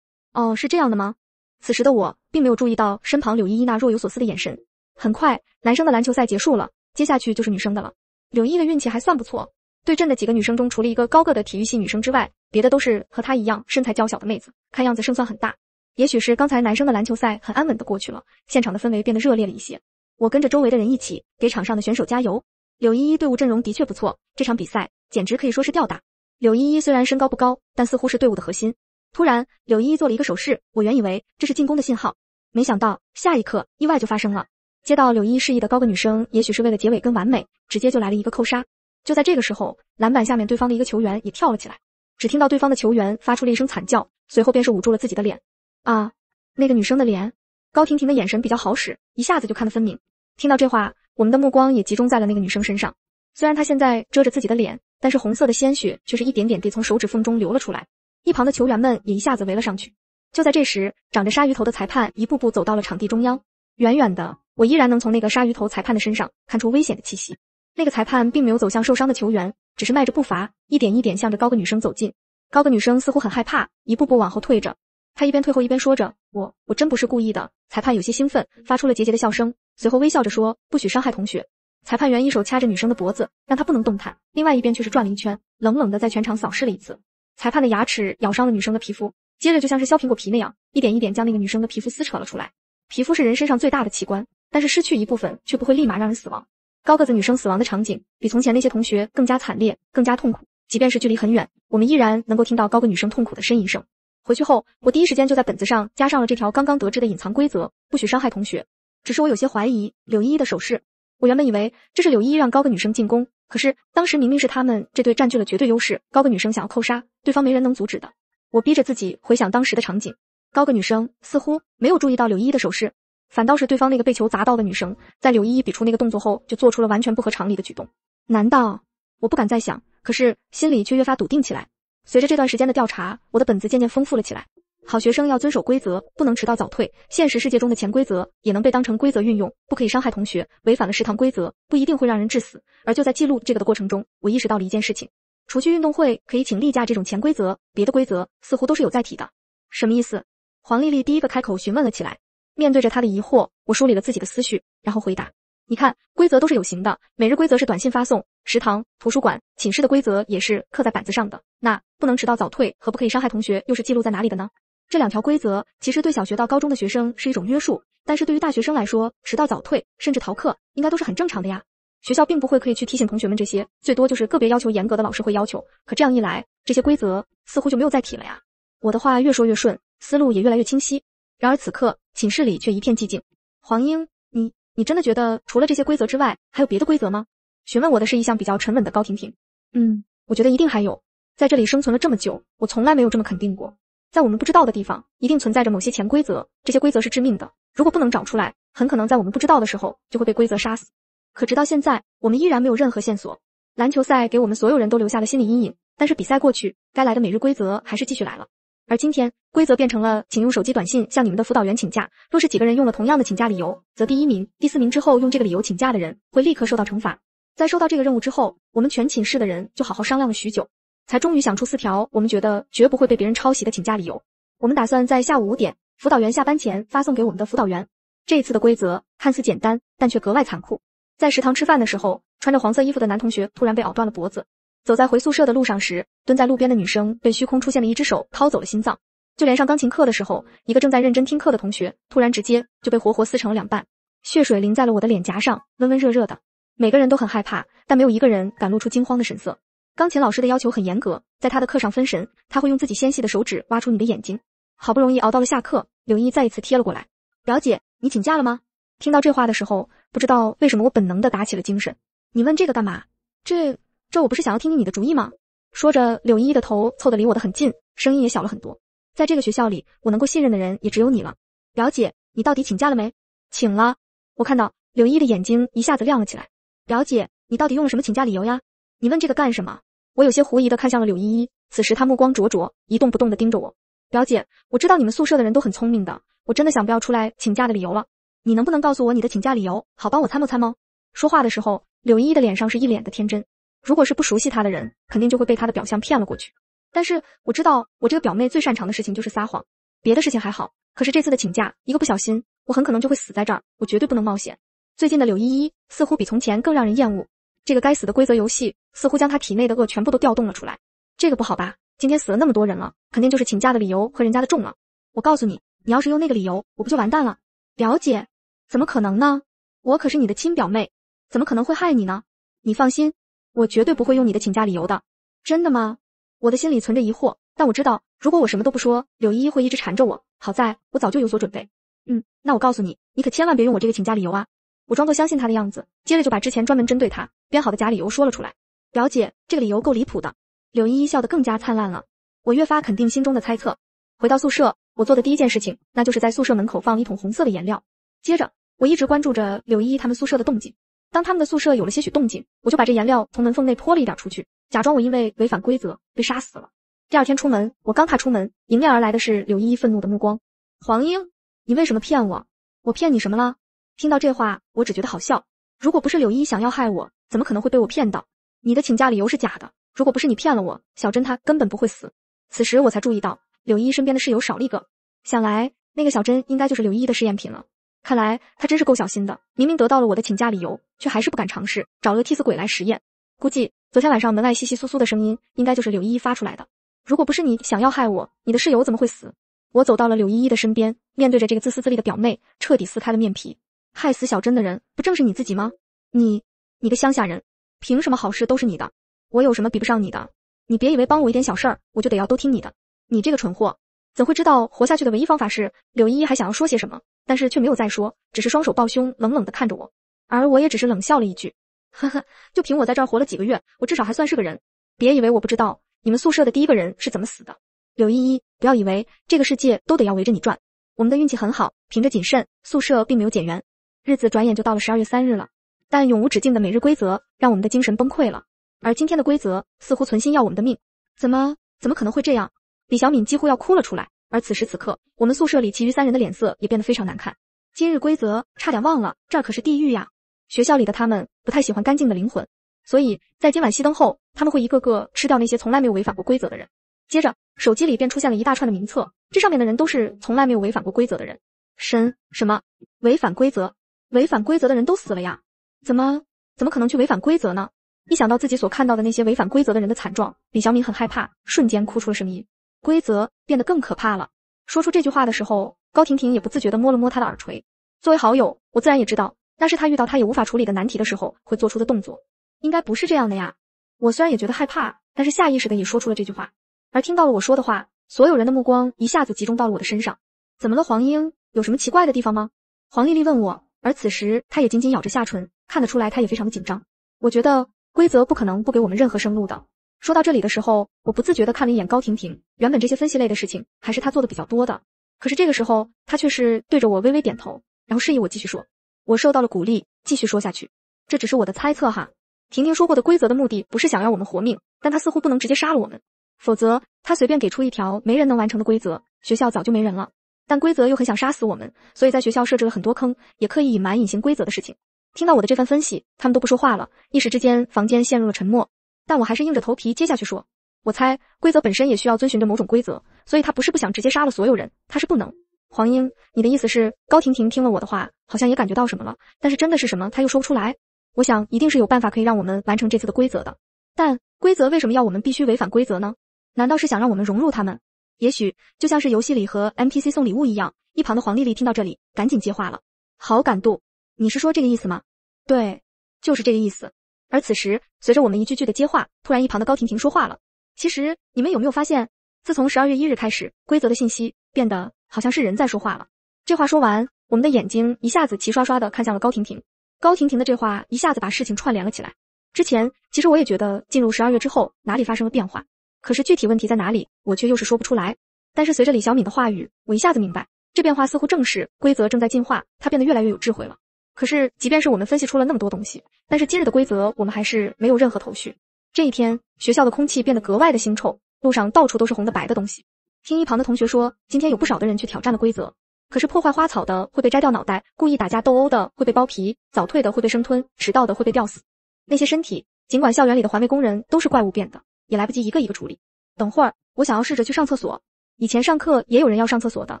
哦，是这样的吗？此时的我并没有注意到身旁柳依依那若有所思的眼神。很快，男生的篮球赛结束了，接下去就是女生的了。柳依依的运气还算不错，对阵的几个女生中，除了一个高个的体育系女生之外，别的都是和她一样身材娇小的妹子，看样子胜算很大。也许是刚才男生的篮球赛很安稳的过去了，现场的氛围变得热烈了一些。我跟着周围的人一起给场上的选手加油。柳依依队伍阵容的确不错，这场比赛简直可以说是吊打。柳依依虽然身高不高，但似乎是队伍的核心。突然，柳依依做了一个手势，我原以为这是进攻的信号，没想到下一刻意外就发生了。接到柳依依示意的高个女生，也许是为了结尾更完美，直接就来了一个扣杀。就在这个时候，篮板下面对方的一个球员也跳了起来，只听到对方的球员发出了一声惨叫，随后便是捂住了自己的脸。啊，那个女生的脸，高婷婷的眼神比较好使，一下子就看得分明。听到这话，我们的目光也集中在了那个女生身上。虽然她现在遮着自己的脸，但是红色的鲜血却是一点点地从手指缝中流了出来。一旁的球员们也一下子围了上去。就在这时，长着鲨鱼头的裁判一步步走到了场地中央。远远的，我依然能从那个鲨鱼头裁判的身上看出危险的气息。那个裁判并没有走向受伤的球员，只是迈着步伐，一点一点向着高个女生走近。高个女生似乎很害怕，一步步往后退着。她一边退后，一边说着：“我我真不是故意的。”裁判有些兴奋，发出了节节的笑声，随后微笑着说：“不许伤害同学。”裁判员一手掐着女生的脖子，让她不能动弹，另外一边却是转了一圈，冷冷的在全场扫视了一次。裁判的牙齿咬伤了女生的皮肤，接着就像是削苹果皮那样，一点一点将那个女生的皮肤撕扯了出来。皮肤是人身上最大的器官，但是失去一部分却不会立马让人死亡。高个子女生死亡的场景比从前那些同学更加惨烈，更加痛苦。即便是距离很远，我们依然能够听到高个女生痛苦的呻吟声。回去后，我第一时间就在本子上加上了这条刚刚得知的隐藏规则：不许伤害同学。只是我有些怀疑柳依依的手势。我原本以为这是柳依依让高个女生进攻，可是当时明明是他们这对占据了绝对优势，高个女生想要扣杀。对方没人能阻止的。我逼着自己回想当时的场景，高个女生似乎没有注意到柳依依的手势，反倒是对方那个被球砸到的女生，在柳依依比出那个动作后，就做出了完全不合常理的举动。难道我不敢再想？可是心里却越发笃定起来。随着这段时间的调查，我的本子渐渐丰富了起来。好学生要遵守规则，不能迟到早退。现实世界中的潜规则也能被当成规则运用，不可以伤害同学，违反了食堂规则不一定会让人致死。而就在记录这个的过程中，我意识到了一件事情。除去运动会可以请例假这种潜规则，别的规则似乎都是有载体的。什么意思？黄丽丽第一个开口询问了起来。面对着她的疑惑，我梳理了自己的思绪，然后回答：“你看，规则都是有形的。每日规则是短信发送，食堂、图书馆、寝室的规则也是刻在板子上的。那不能迟到早退和不可以伤害同学，又是记录在哪里的呢？这两条规则其实对小学到高中的学生是一种约束，但是对于大学生来说，迟到早退甚至逃课，应该都是很正常的呀。”学校并不会，刻意去提醒同学们这些，最多就是个别要求严格的老师会要求。可这样一来，这些规则似乎就没有再提了呀。我的话越说越顺，思路也越来越清晰。然而此刻寝室里却一片寂静。黄英，你你真的觉得除了这些规则之外，还有别的规则吗？询问我的是一项比较沉稳的高婷婷。嗯，我觉得一定还有。在这里生存了这么久，我从来没有这么肯定过。在我们不知道的地方，一定存在着某些潜规则，这些规则是致命的。如果不能找出来，很可能在我们不知道的时候就会被规则杀死。可直到现在，我们依然没有任何线索。篮球赛给我们所有人都留下了心理阴影，但是比赛过去，该来的每日规则还是继续来了。而今天，规则变成了，请用手机短信向你们的辅导员请假。若是几个人用了同样的请假理由，则第一名、第四名之后用这个理由请假的人会立刻受到惩罚。在收到这个任务之后，我们全寝室的人就好好商量了许久，才终于想出四条我们觉得绝不会被别人抄袭的请假理由。我们打算在下午五点，辅导员下班前发送给我们的辅导员。这一次的规则看似简单，但却格外残酷。在食堂吃饭的时候，穿着黄色衣服的男同学突然被咬断了脖子。走在回宿舍的路上时，蹲在路边的女生被虚空出现的一只手掏走了心脏。就连上钢琴课的时候，一个正在认真听课的同学，突然直接就被活活撕成了两半，血水淋在了我的脸颊上，温温热热的。每个人都很害怕，但没有一个人敢露出惊慌的神色。钢琴老师的要求很严格，在他的课上分神，他会用自己纤细的手指挖出你的眼睛。好不容易熬到了下课，柳毅再一次贴了过来：“表姐，你请假了吗？”听到这话的时候，不知道为什么我本能的打起了精神。你问这个干嘛？这这我不是想要听听你的主意吗？说着，柳依依的头凑得离我的很近，声音也小了很多。在这个学校里，我能够信任的人也只有你了，表姐。你到底请假了没？请了。我看到柳依依的眼睛一下子亮了起来。表姐，你到底用了什么请假理由呀？你问这个干什么？我有些狐疑的看向了柳依依，此时她目光灼灼，一动不动的盯着我。表姐，我知道你们宿舍的人都很聪明的，我真的想不，要出来请假的理由了。你能不能告诉我你的请假理由？好帮我参谋参谋。说话的时候，柳依依的脸上是一脸的天真。如果是不熟悉她的人，肯定就会被她的表象骗了过去。但是我知道，我这个表妹最擅长的事情就是撒谎。别的事情还好，可是这次的请假，一个不小心，我很可能就会死在这儿。我绝对不能冒险。最近的柳依依似乎比从前更让人厌恶。这个该死的规则游戏，似乎将她体内的恶全部都调动了出来。这个不好吧？今天死了那么多人了，肯定就是请假的理由和人家的重了。我告诉你，你要是用那个理由，我不就完蛋了？表姐。怎么可能呢？我可是你的亲表妹，怎么可能会害你呢？你放心，我绝对不会用你的请假理由的。真的吗？我的心里存着疑惑，但我知道，如果我什么都不说，柳依依会一直缠着我。好在我早就有所准备。嗯，那我告诉你，你可千万别用我这个请假理由啊！我装作相信他的样子，接着就把之前专门针对他编好的假理由说了出来。表姐，这个理由够离谱的。柳依依笑得更加灿烂了。我越发肯定心中的猜测。回到宿舍，我做的第一件事情，那就是在宿舍门口放一桶红色的颜料。接着，我一直关注着柳依依他们宿舍的动静。当他们的宿舍有了些许动静，我就把这颜料从门缝内泼了一点出去，假装我因为违反规则被杀死了。第二天出门，我刚踏出门，迎面而来的是柳依依愤怒的目光。黄英，你为什么骗我？我骗你什么了？听到这话，我只觉得好笑。如果不是柳依依想要害我，怎么可能会被我骗到？你的请假理由是假的。如果不是你骗了我，小珍她根本不会死。此时我才注意到，柳依依身边的室友少了一个。想来，那个小珍应该就是柳依依的试验品了。看来他真是够小心的，明明得到了我的请假理由，却还是不敢尝试，找了个替死鬼来实验。估计昨天晚上门外窸窸窣窣的声音，应该就是柳依依发出来的。如果不是你想要害我，你的室友怎么会死？我走到了柳依依的身边，面对着这个自私自利的表妹，彻底撕开了面皮。害死小珍的人，不正是你自己吗？你，你个乡下人，凭什么好事都是你的？我有什么比不上你的？你别以为帮我一点小事儿，我就得要都听你的。你这个蠢货，怎会知道活下去的唯一方法是……柳依依还想要说些什么？但是却没有再说，只是双手抱胸，冷冷的看着我，而我也只是冷笑了一句：“呵呵，就凭我在这儿活了几个月，我至少还算是个人。别以为我不知道你们宿舍的第一个人是怎么死的。”柳依依，不要以为这个世界都得要围着你转。我们的运气很好，凭着谨慎，宿舍并没有减员。日子转眼就到了十二月三日了，但永无止境的每日规则让我们的精神崩溃了。而今天的规则似乎存心要我们的命，怎么怎么可能会这样？李小敏几乎要哭了出来。而此时此刻，我们宿舍里其余三人的脸色也变得非常难看。今日规则，差点忘了，这儿可是地狱呀！学校里的他们不太喜欢干净的灵魂，所以在今晚熄灯后，他们会一个个吃掉那些从来没有违反过规则的人。接着，手机里便出现了一大串的名册，这上面的人都是从来没有违反过规则的人。神什么违反规则？违反规则的人都死了呀？怎么怎么可能去违反规则呢？一想到自己所看到的那些违反规则的人的惨状，李小敏很害怕，瞬间哭出了声音。规则变得更可怕了。说出这句话的时候，高婷婷也不自觉地摸了摸她的耳垂。作为好友，我自然也知道，那是她遇到她也无法处理的难题的时候会做出的动作。应该不是这样的呀。我虽然也觉得害怕，但是下意识的也说出了这句话。而听到了我说的话，所有人的目光一下子集中到了我的身上。怎么了，黄英？有什么奇怪的地方吗？黄丽丽问我。而此时，她也紧紧咬着下唇，看得出来，她也非常的紧张。我觉得规则不可能不给我们任何生路的。说到这里的时候，我不自觉的看了一眼高婷婷。原本这些分析类的事情还是她做的比较多的，可是这个时候她却是对着我微微点头，然后示意我继续说。我受到了鼓励，继续说下去。这只是我的猜测哈。婷婷说过的规则的目的不是想要我们活命，但她似乎不能直接杀了我们，否则她随便给出一条没人能完成的规则，学校早就没人了。但规则又很想杀死我们，所以在学校设置了很多坑，也刻意隐瞒隐形规则的事情。听到我的这番分析，他们都不说话了，一时之间房间陷入了沉默。但我还是硬着头皮接下去说，我猜规则本身也需要遵循着某种规则，所以他不是不想直接杀了所有人，他是不能。黄英，你的意思是高婷婷听了我的话，好像也感觉到什么了，但是真的是什么，他又说不出来。我想一定是有办法可以让我们完成这次的规则的。但规则为什么要我们必须违反规则呢？难道是想让我们融入他们？也许就像是游戏里和 NPC 送礼物一样。一旁的黄丽丽听到这里，赶紧接话了：好感度，你是说这个意思吗？对，就是这个意思。而此时，随着我们一句句的接话，突然一旁的高婷婷说话了：“其实你们有没有发现，自从十二月一日开始，规则的信息变得好像是人在说话了？”这话说完，我们的眼睛一下子齐刷刷的看向了高婷婷。高婷婷的这话一下子把事情串联了起来。之前其实我也觉得进入十二月之后哪里发生了变化，可是具体问题在哪里，我却又是说不出来。但是随着李小敏的话语，我一下子明白，这变化似乎正是规则正在进化，它变得越来越有智慧了。可是即便是我们分析出了那么多东西。但是今日的规则，我们还是没有任何头绪。这一天，学校的空气变得格外的腥臭，路上到处都是红的白的东西。听一旁的同学说，今天有不少的人去挑战了规则，可是破坏花草的会被摘掉脑袋，故意打架斗殴的会被剥皮，早退的会被生吞，迟到的会被吊死。那些身体，尽管校园里的环卫工人都是怪物变的，也来不及一个一个处理。等会儿，我想要试着去上厕所。以前上课也有人要上厕所的，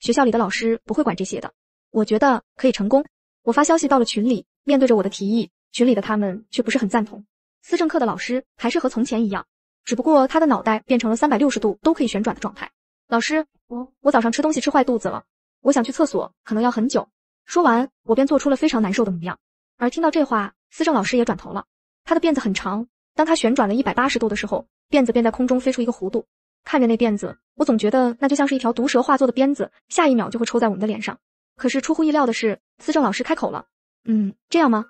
学校里的老师不会管这些的。我觉得可以成功。我发消息到了群里面，对着我的提议。群里的他们却不是很赞同。思政课的老师还是和从前一样，只不过他的脑袋变成了三百六十度都可以旋转的状态。老师，我我早上吃东西吃坏肚子了，我想去厕所，可能要很久。说完，我便做出了非常难受的模样。而听到这话，思政老师也转头了。他的辫子很长，当他旋转了一百八十度的时候，辫子便在空中飞出一个弧度。看着那辫子，我总觉得那就像是一条毒蛇化作的鞭子，下一秒就会抽在我们的脸上。可是出乎意料的是，思政老师开口了：“嗯，这样吗？”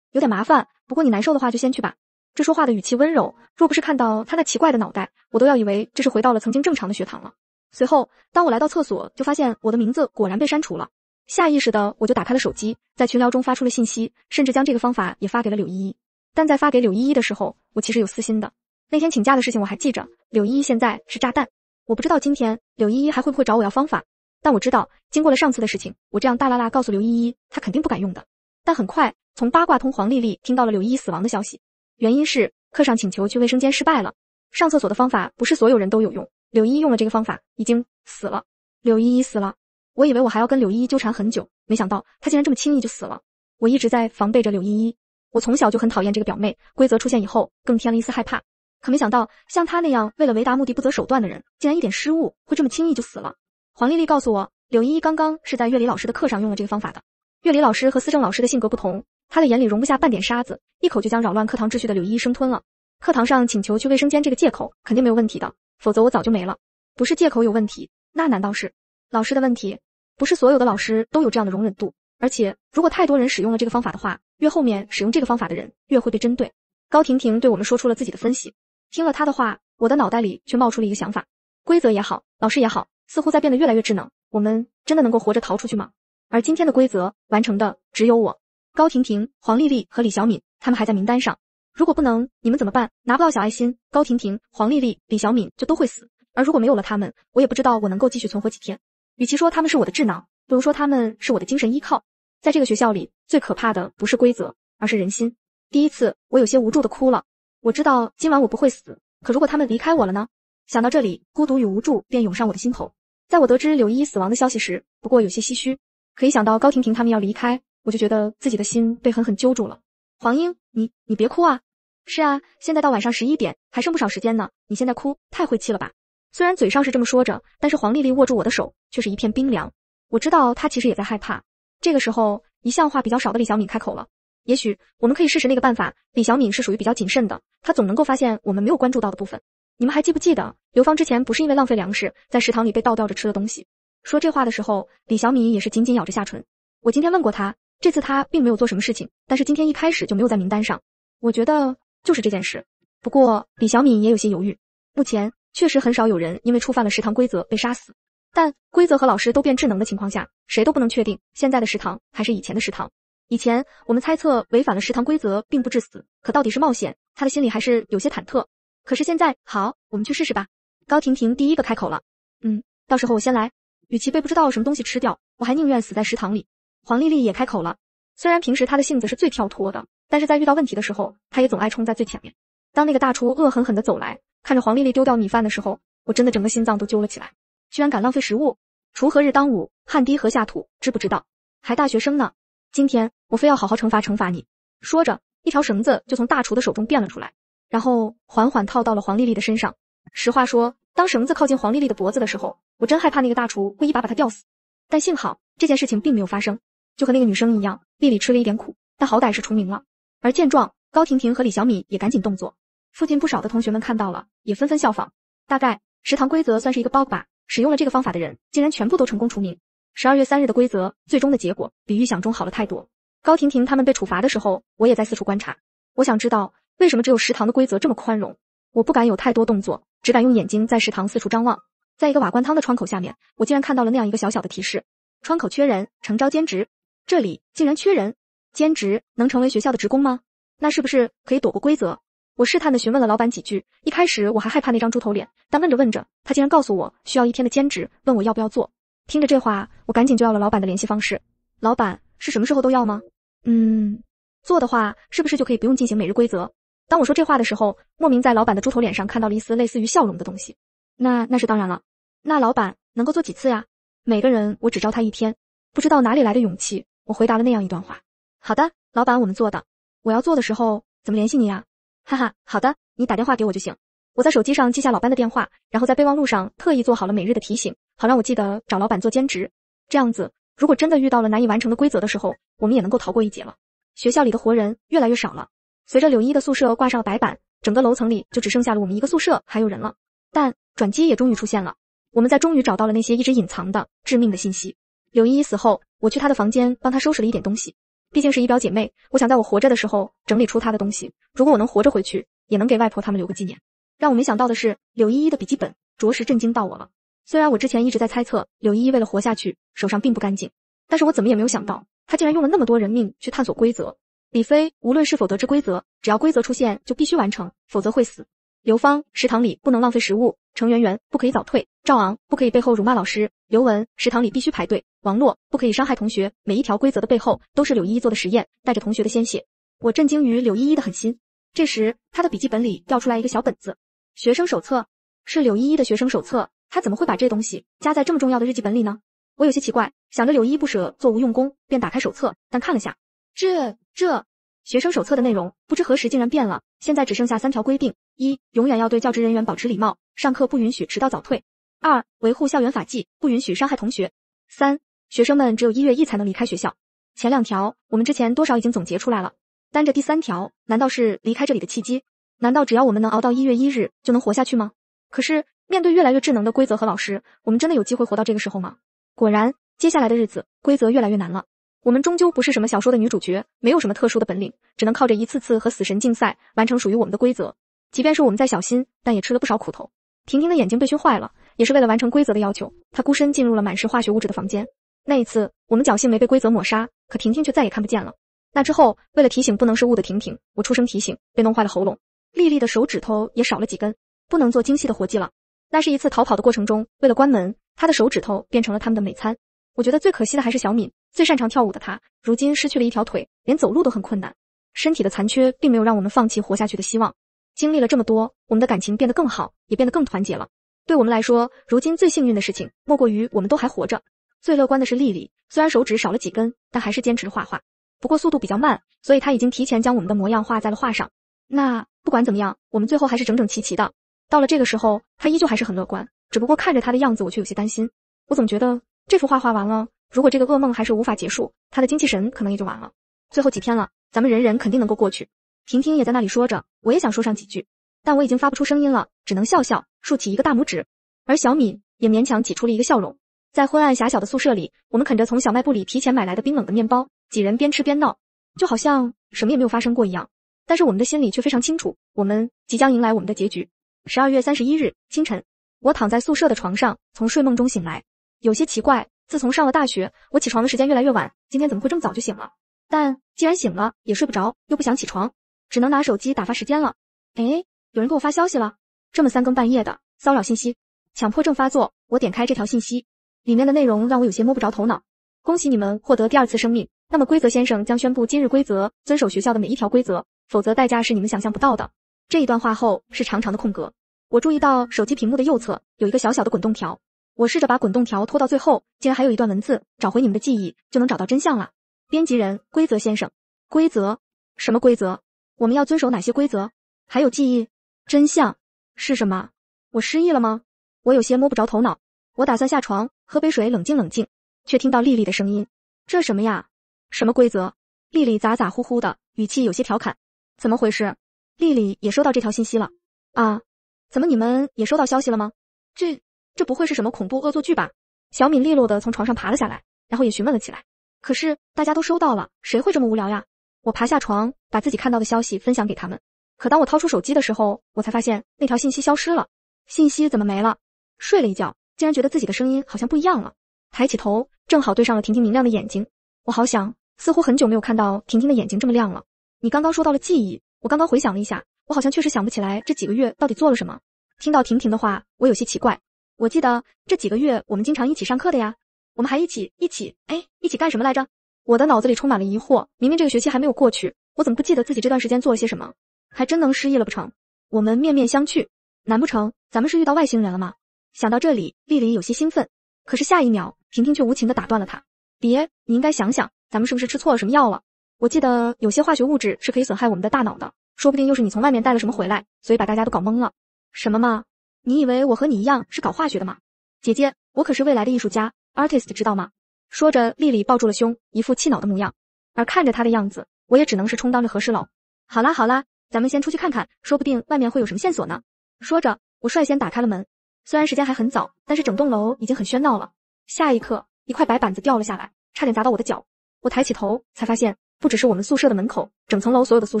有点麻烦，不过你难受的话就先去吧。这说话的语气温柔，若不是看到他那奇怪的脑袋，我都要以为这是回到了曾经正常的学堂了。随后，当我来到厕所，就发现我的名字果然被删除了。下意识的，我就打开了手机，在群聊中发出了信息，甚至将这个方法也发给了柳依依。但在发给柳依依的时候，我其实有私心的。那天请假的事情我还记着，柳依依现在是炸弹，我不知道今天柳依依还会不会找我要方法。但我知道，经过了上次的事情，我这样大啦啦告诉柳依依，她肯定不敢用的。但很快。从八卦通黄丽丽听到了柳依依死亡的消息，原因是课上请求去卫生间失败了。上厕所的方法不是所有人都有用，柳依用了这个方法已经死了。柳依依死了，我以为我还要跟柳依依纠缠很久，没想到她竟然这么轻易就死了。我一直在防备着柳依依，我从小就很讨厌这个表妹。规则出现以后，更添了一丝害怕。可没想到，像她那样为了维达目的不择手段的人，竟然一点失误会这么轻易就死了。黄丽丽告诉我，柳依依刚刚是在乐理老师的课上用了这个方法的。乐理老师和思政老师的性格不同。他的眼里容不下半点沙子，一口就将扰乱课堂秩序的柳依依生吞了。课堂上请求去卫生间这个借口肯定没有问题的，否则我早就没了。不是借口有问题，那难道是老师的问题？不是所有的老师都有这样的容忍度，而且如果太多人使用了这个方法的话，越后面使用这个方法的人越会被针对。高婷婷对我们说出了自己的分析。听了她的话，我的脑袋里却冒出了一个想法：规则也好，老师也好，似乎在变得越来越智能。我们真的能够活着逃出去吗？而今天的规则完成的只有我。高婷婷、黄丽丽和李小敏，他们还在名单上。如果不能，你们怎么办？拿不到小爱心，高婷婷、黄丽丽、李小敏就都会死。而如果没有了他们，我也不知道我能够继续存活几天。与其说他们是我的智囊，不如说他们是我的精神依靠。在这个学校里，最可怕的不是规则，而是人心。第一次，我有些无助的哭了。我知道今晚我不会死，可如果他们离开我了呢？想到这里，孤独与无助便涌上我的心头。在我得知柳依依死亡的消息时，不过有些唏嘘。可以想到高婷婷他们要离开。我就觉得自己的心被狠狠揪住了。黄英，你你别哭啊！是啊，现在到晚上十一点，还剩不少时间呢。你现在哭太晦气了吧？虽然嘴上是这么说着，但是黄丽丽握住我的手却是一片冰凉。我知道她其实也在害怕。这个时候，一向话比较少的李小敏开口了。也许我们可以试试那个办法。李小敏是属于比较谨慎的，她总能够发现我们没有关注到的部分。你们还记不记得刘芳之前不是因为浪费粮食，在食堂里被倒掉着吃了东西？说这话的时候，李小敏也是紧紧咬着下唇。我今天问过她，这次他并没有做什么事情，但是今天一开始就没有在名单上。我觉得就是这件事。不过李小敏也有些犹豫。目前确实很少有人因为触犯了食堂规则被杀死，但规则和老师都变智能的情况下，谁都不能确定现在的食堂还是以前的食堂。以前我们猜测违反了食堂规则并不致死，可到底是冒险，他的心里还是有些忐忑。可是现在好，我们去试试吧。高婷婷第一个开口了：“嗯，到时候我先来。与其被不知道什么东西吃掉，我还宁愿死在食堂里。”黄丽丽也开口了。虽然平时她的性子是最跳脱的，但是在遇到问题的时候，她也总爱冲在最前面。当那个大厨恶狠狠地走来，看着黄丽丽丢掉米饭的时候，我真的整个心脏都揪了起来。居然敢浪费食物！锄禾日当午，汗滴禾下土，知不知道？还大学生呢！今天我非要好好惩罚惩罚你！说着，一条绳子就从大厨的手中变了出来，然后缓缓套到了黄丽丽的身上。实话说，当绳子靠近黄丽丽的脖子的时候，我真害怕那个大厨会一把把她吊死。但幸好，这件事情并没有发生。就和那个女生一样，丽丽吃了一点苦，但好歹是除名了。而见状，高婷婷和李小米也赶紧动作。附近不少的同学们看到了，也纷纷效仿。大概食堂规则算是一个 bug 吧，使用了这个方法的人竟然全部都成功除名。十二月三日的规则最终的结果比预想中好了太多。高婷婷他们被处罚的时候，我也在四处观察。我想知道为什么只有食堂的规则这么宽容。我不敢有太多动作，只敢用眼睛在食堂四处张望。在一个瓦罐汤的窗口下面，我竟然看到了那样一个小小的提示：窗口缺人，诚招兼职。这里竟然缺人，兼职能成为学校的职工吗？那是不是可以躲过规则？我试探的询问了老板几句。一开始我还害怕那张猪头脸，但问着问着，他竟然告诉我需要一天的兼职，问我要不要做。听着这话，我赶紧就要了老板的联系方式。老板是什么时候都要吗？嗯，做的话是不是就可以不用进行每日规则？当我说这话的时候，莫名在老板的猪头脸上看到了一丝类似于笑容的东西。那那是当然了。那老板能够做几次呀？每个人我只招他一天。不知道哪里来的勇气。我回答了那样一段话。好的，老板，我们做的。我要做的时候怎么联系你呀？哈哈，好的，你打电话给我就行。我在手机上记下老班的电话，然后在备忘录上特意做好了每日的提醒，好让我记得找老板做兼职。这样子，如果真的遇到了难以完成的规则的时候，我们也能够逃过一劫了。学校里的活人越来越少了，随着柳一的宿舍挂上了白板，整个楼层里就只剩下了我们一个宿舍还有人了。但转机也终于出现了，我们在终于找到了那些一直隐藏的致命的信息。柳依依死后，我去她的房间帮她收拾了一点东西。毕竟是姨表姐妹，我想在我活着的时候整理出她的东西。如果我能活着回去，也能给外婆他们留个纪念。让我没想到的是，柳依依的笔记本着实震惊到我了。虽然我之前一直在猜测柳依依为了活下去手上并不干净，但是我怎么也没有想到，她竟然用了那么多人命去探索规则。李飞无论是否得知规则，只要规则出现就必须完成，否则会死。刘芳，食堂里不能浪费食物。程圆圆，不可以早退。赵昂，不可以背后辱骂老师。刘文，食堂里必须排队。王洛，不可以伤害同学。每一条规则的背后，都是柳依依做的实验，带着同学的鲜血。我震惊于柳依依的狠心。这时，他的笔记本里掉出来一个小本子，学生手册，是柳依依的学生手册。他怎么会把这东西夹在这么重要的日记本里呢？我有些奇怪，想着柳依依不舍做无用功，便打开手册，但看了下，这这。学生手册的内容不知何时竟然变了，现在只剩下三条规定：一、永远要对教职人员保持礼貌；上课不允许迟到早退；二、维护校园法纪，不允许伤害同学；三、学生们只有一月一才能离开学校。前两条我们之前多少已经总结出来了，单这第三条，难道是离开这里的契机？难道只要我们能熬到一月一日就能活下去吗？可是面对越来越智能的规则和老师，我们真的有机会活到这个时候吗？果然，接下来的日子规则越来越难了。我们终究不是什么小说的女主角，没有什么特殊的本领，只能靠着一次次和死神竞赛，完成属于我们的规则。即便是我们在小心，但也吃了不少苦头。婷婷的眼睛被熏坏了，也是为了完成规则的要求。她孤身进入了满是化学物质的房间。那一次，我们侥幸没被规则抹杀，可婷婷却再也看不见了。那之后，为了提醒不能失误的婷婷，我出声提醒，被弄坏了喉咙。丽丽的手指头也少了几根，不能做精细的活计了。那是一次逃跑的过程中，为了关门，她的手指头变成了他们的美餐。我觉得最可惜的还是小敏。最擅长跳舞的他，如今失去了一条腿，连走路都很困难。身体的残缺并没有让我们放弃活下去的希望。经历了这么多，我们的感情变得更好，也变得更团结了。对我们来说，如今最幸运的事情，莫过于我们都还活着。最乐观的是丽丽，虽然手指少了几根，但还是坚持画画。不过速度比较慢，所以她已经提前将我们的模样画在了画上。那不管怎么样，我们最后还是整整齐齐的。到了这个时候，她依旧还是很乐观，只不过看着她的样子，我却有些担心。我总觉得这幅画画完了。如果这个噩梦还是无法结束，他的精气神可能也就完了。最后几天了，咱们人人肯定能够过去。婷婷也在那里说着，我也想说上几句，但我已经发不出声音了，只能笑笑，竖起一个大拇指。而小敏也勉强挤出了一个笑容。在昏暗狭小的宿舍里，我们啃着从小卖部里提前买来的冰冷的面包，几人边吃边闹，就好像什么也没有发生过一样。但是我们的心里却非常清楚，我们即将迎来我们的结局。十二月三十一日清晨，我躺在宿舍的床上，从睡梦中醒来，有些奇怪。自从上了大学，我起床的时间越来越晚。今天怎么会这么早就醒了？但既然醒了也睡不着，又不想起床，只能拿手机打发时间了。哎，有人给我发消息了，这么三更半夜的骚扰信息，强迫症发作。我点开这条信息，里面的内容让我有些摸不着头脑。恭喜你们获得第二次生命。那么规则先生将宣布今日规则：遵守学校的每一条规则，否则代价是你们想象不到的。这一段话后是长长的空格。我注意到手机屏幕的右侧有一个小小的滚动条。我试着把滚动条拖到最后，竟然还有一段文字。找回你们的记忆，就能找到真相了。编辑人，规则先生，规则什么规则？我们要遵守哪些规则？还有记忆，真相是什么？我失忆了吗？我有些摸不着头脑。我打算下床喝杯水，冷静冷静。却听到丽丽的声音：“这什么呀？什么规则？”丽丽咋咋呼呼的，语气有些调侃。怎么回事？丽丽也收到这条信息了啊？怎么你们也收到消息了吗？这。这不会是什么恐怖恶作剧吧？小敏利落的从床上爬了下来，然后也询问了起来。可是大家都收到了，谁会这么无聊呀？我爬下床，把自己看到的消息分享给他们。可当我掏出手机的时候，我才发现那条信息消失了。信息怎么没了？睡了一觉，竟然觉得自己的声音好像不一样了。抬起头，正好对上了婷婷明亮的眼睛。我好想，似乎很久没有看到婷婷的眼睛这么亮了。你刚刚说到了记忆，我刚刚回想了一下，我好像确实想不起来这几个月到底做了什么。听到婷婷的话，我有些奇怪。我记得这几个月我们经常一起上课的呀，我们还一起一起哎一起干什么来着？我的脑子里充满了疑惑，明明这个学期还没有过去，我怎么不记得自己这段时间做了些什么？还真能失忆了不成？我们面面相觑，难不成咱们是遇到外星人了吗？想到这里，丽丽有些兴奋，可是下一秒，婷婷却无情的打断了她：“别，你应该想想，咱们是不是吃错了什么药了？我记得有些化学物质是可以损害我们的大脑的，说不定又是你从外面带了什么回来，所以把大家都搞懵了。什么嘛？”你以为我和你一样是搞化学的吗，姐姐？我可是未来的艺术家，artist，知道吗？说着，丽丽抱住了胸，一副气恼的模样。而看着她的样子，我也只能是充当着和事佬。好啦好啦，咱们先出去看看，说不定外面会有什么线索呢。说着，我率先打开了门。虽然时间还很早，但是整栋楼已经很喧闹了。下一刻，一块白板子掉了下来，差点砸到我的脚。我抬起头，才发现不只是我们宿舍的门口，整层楼所有的宿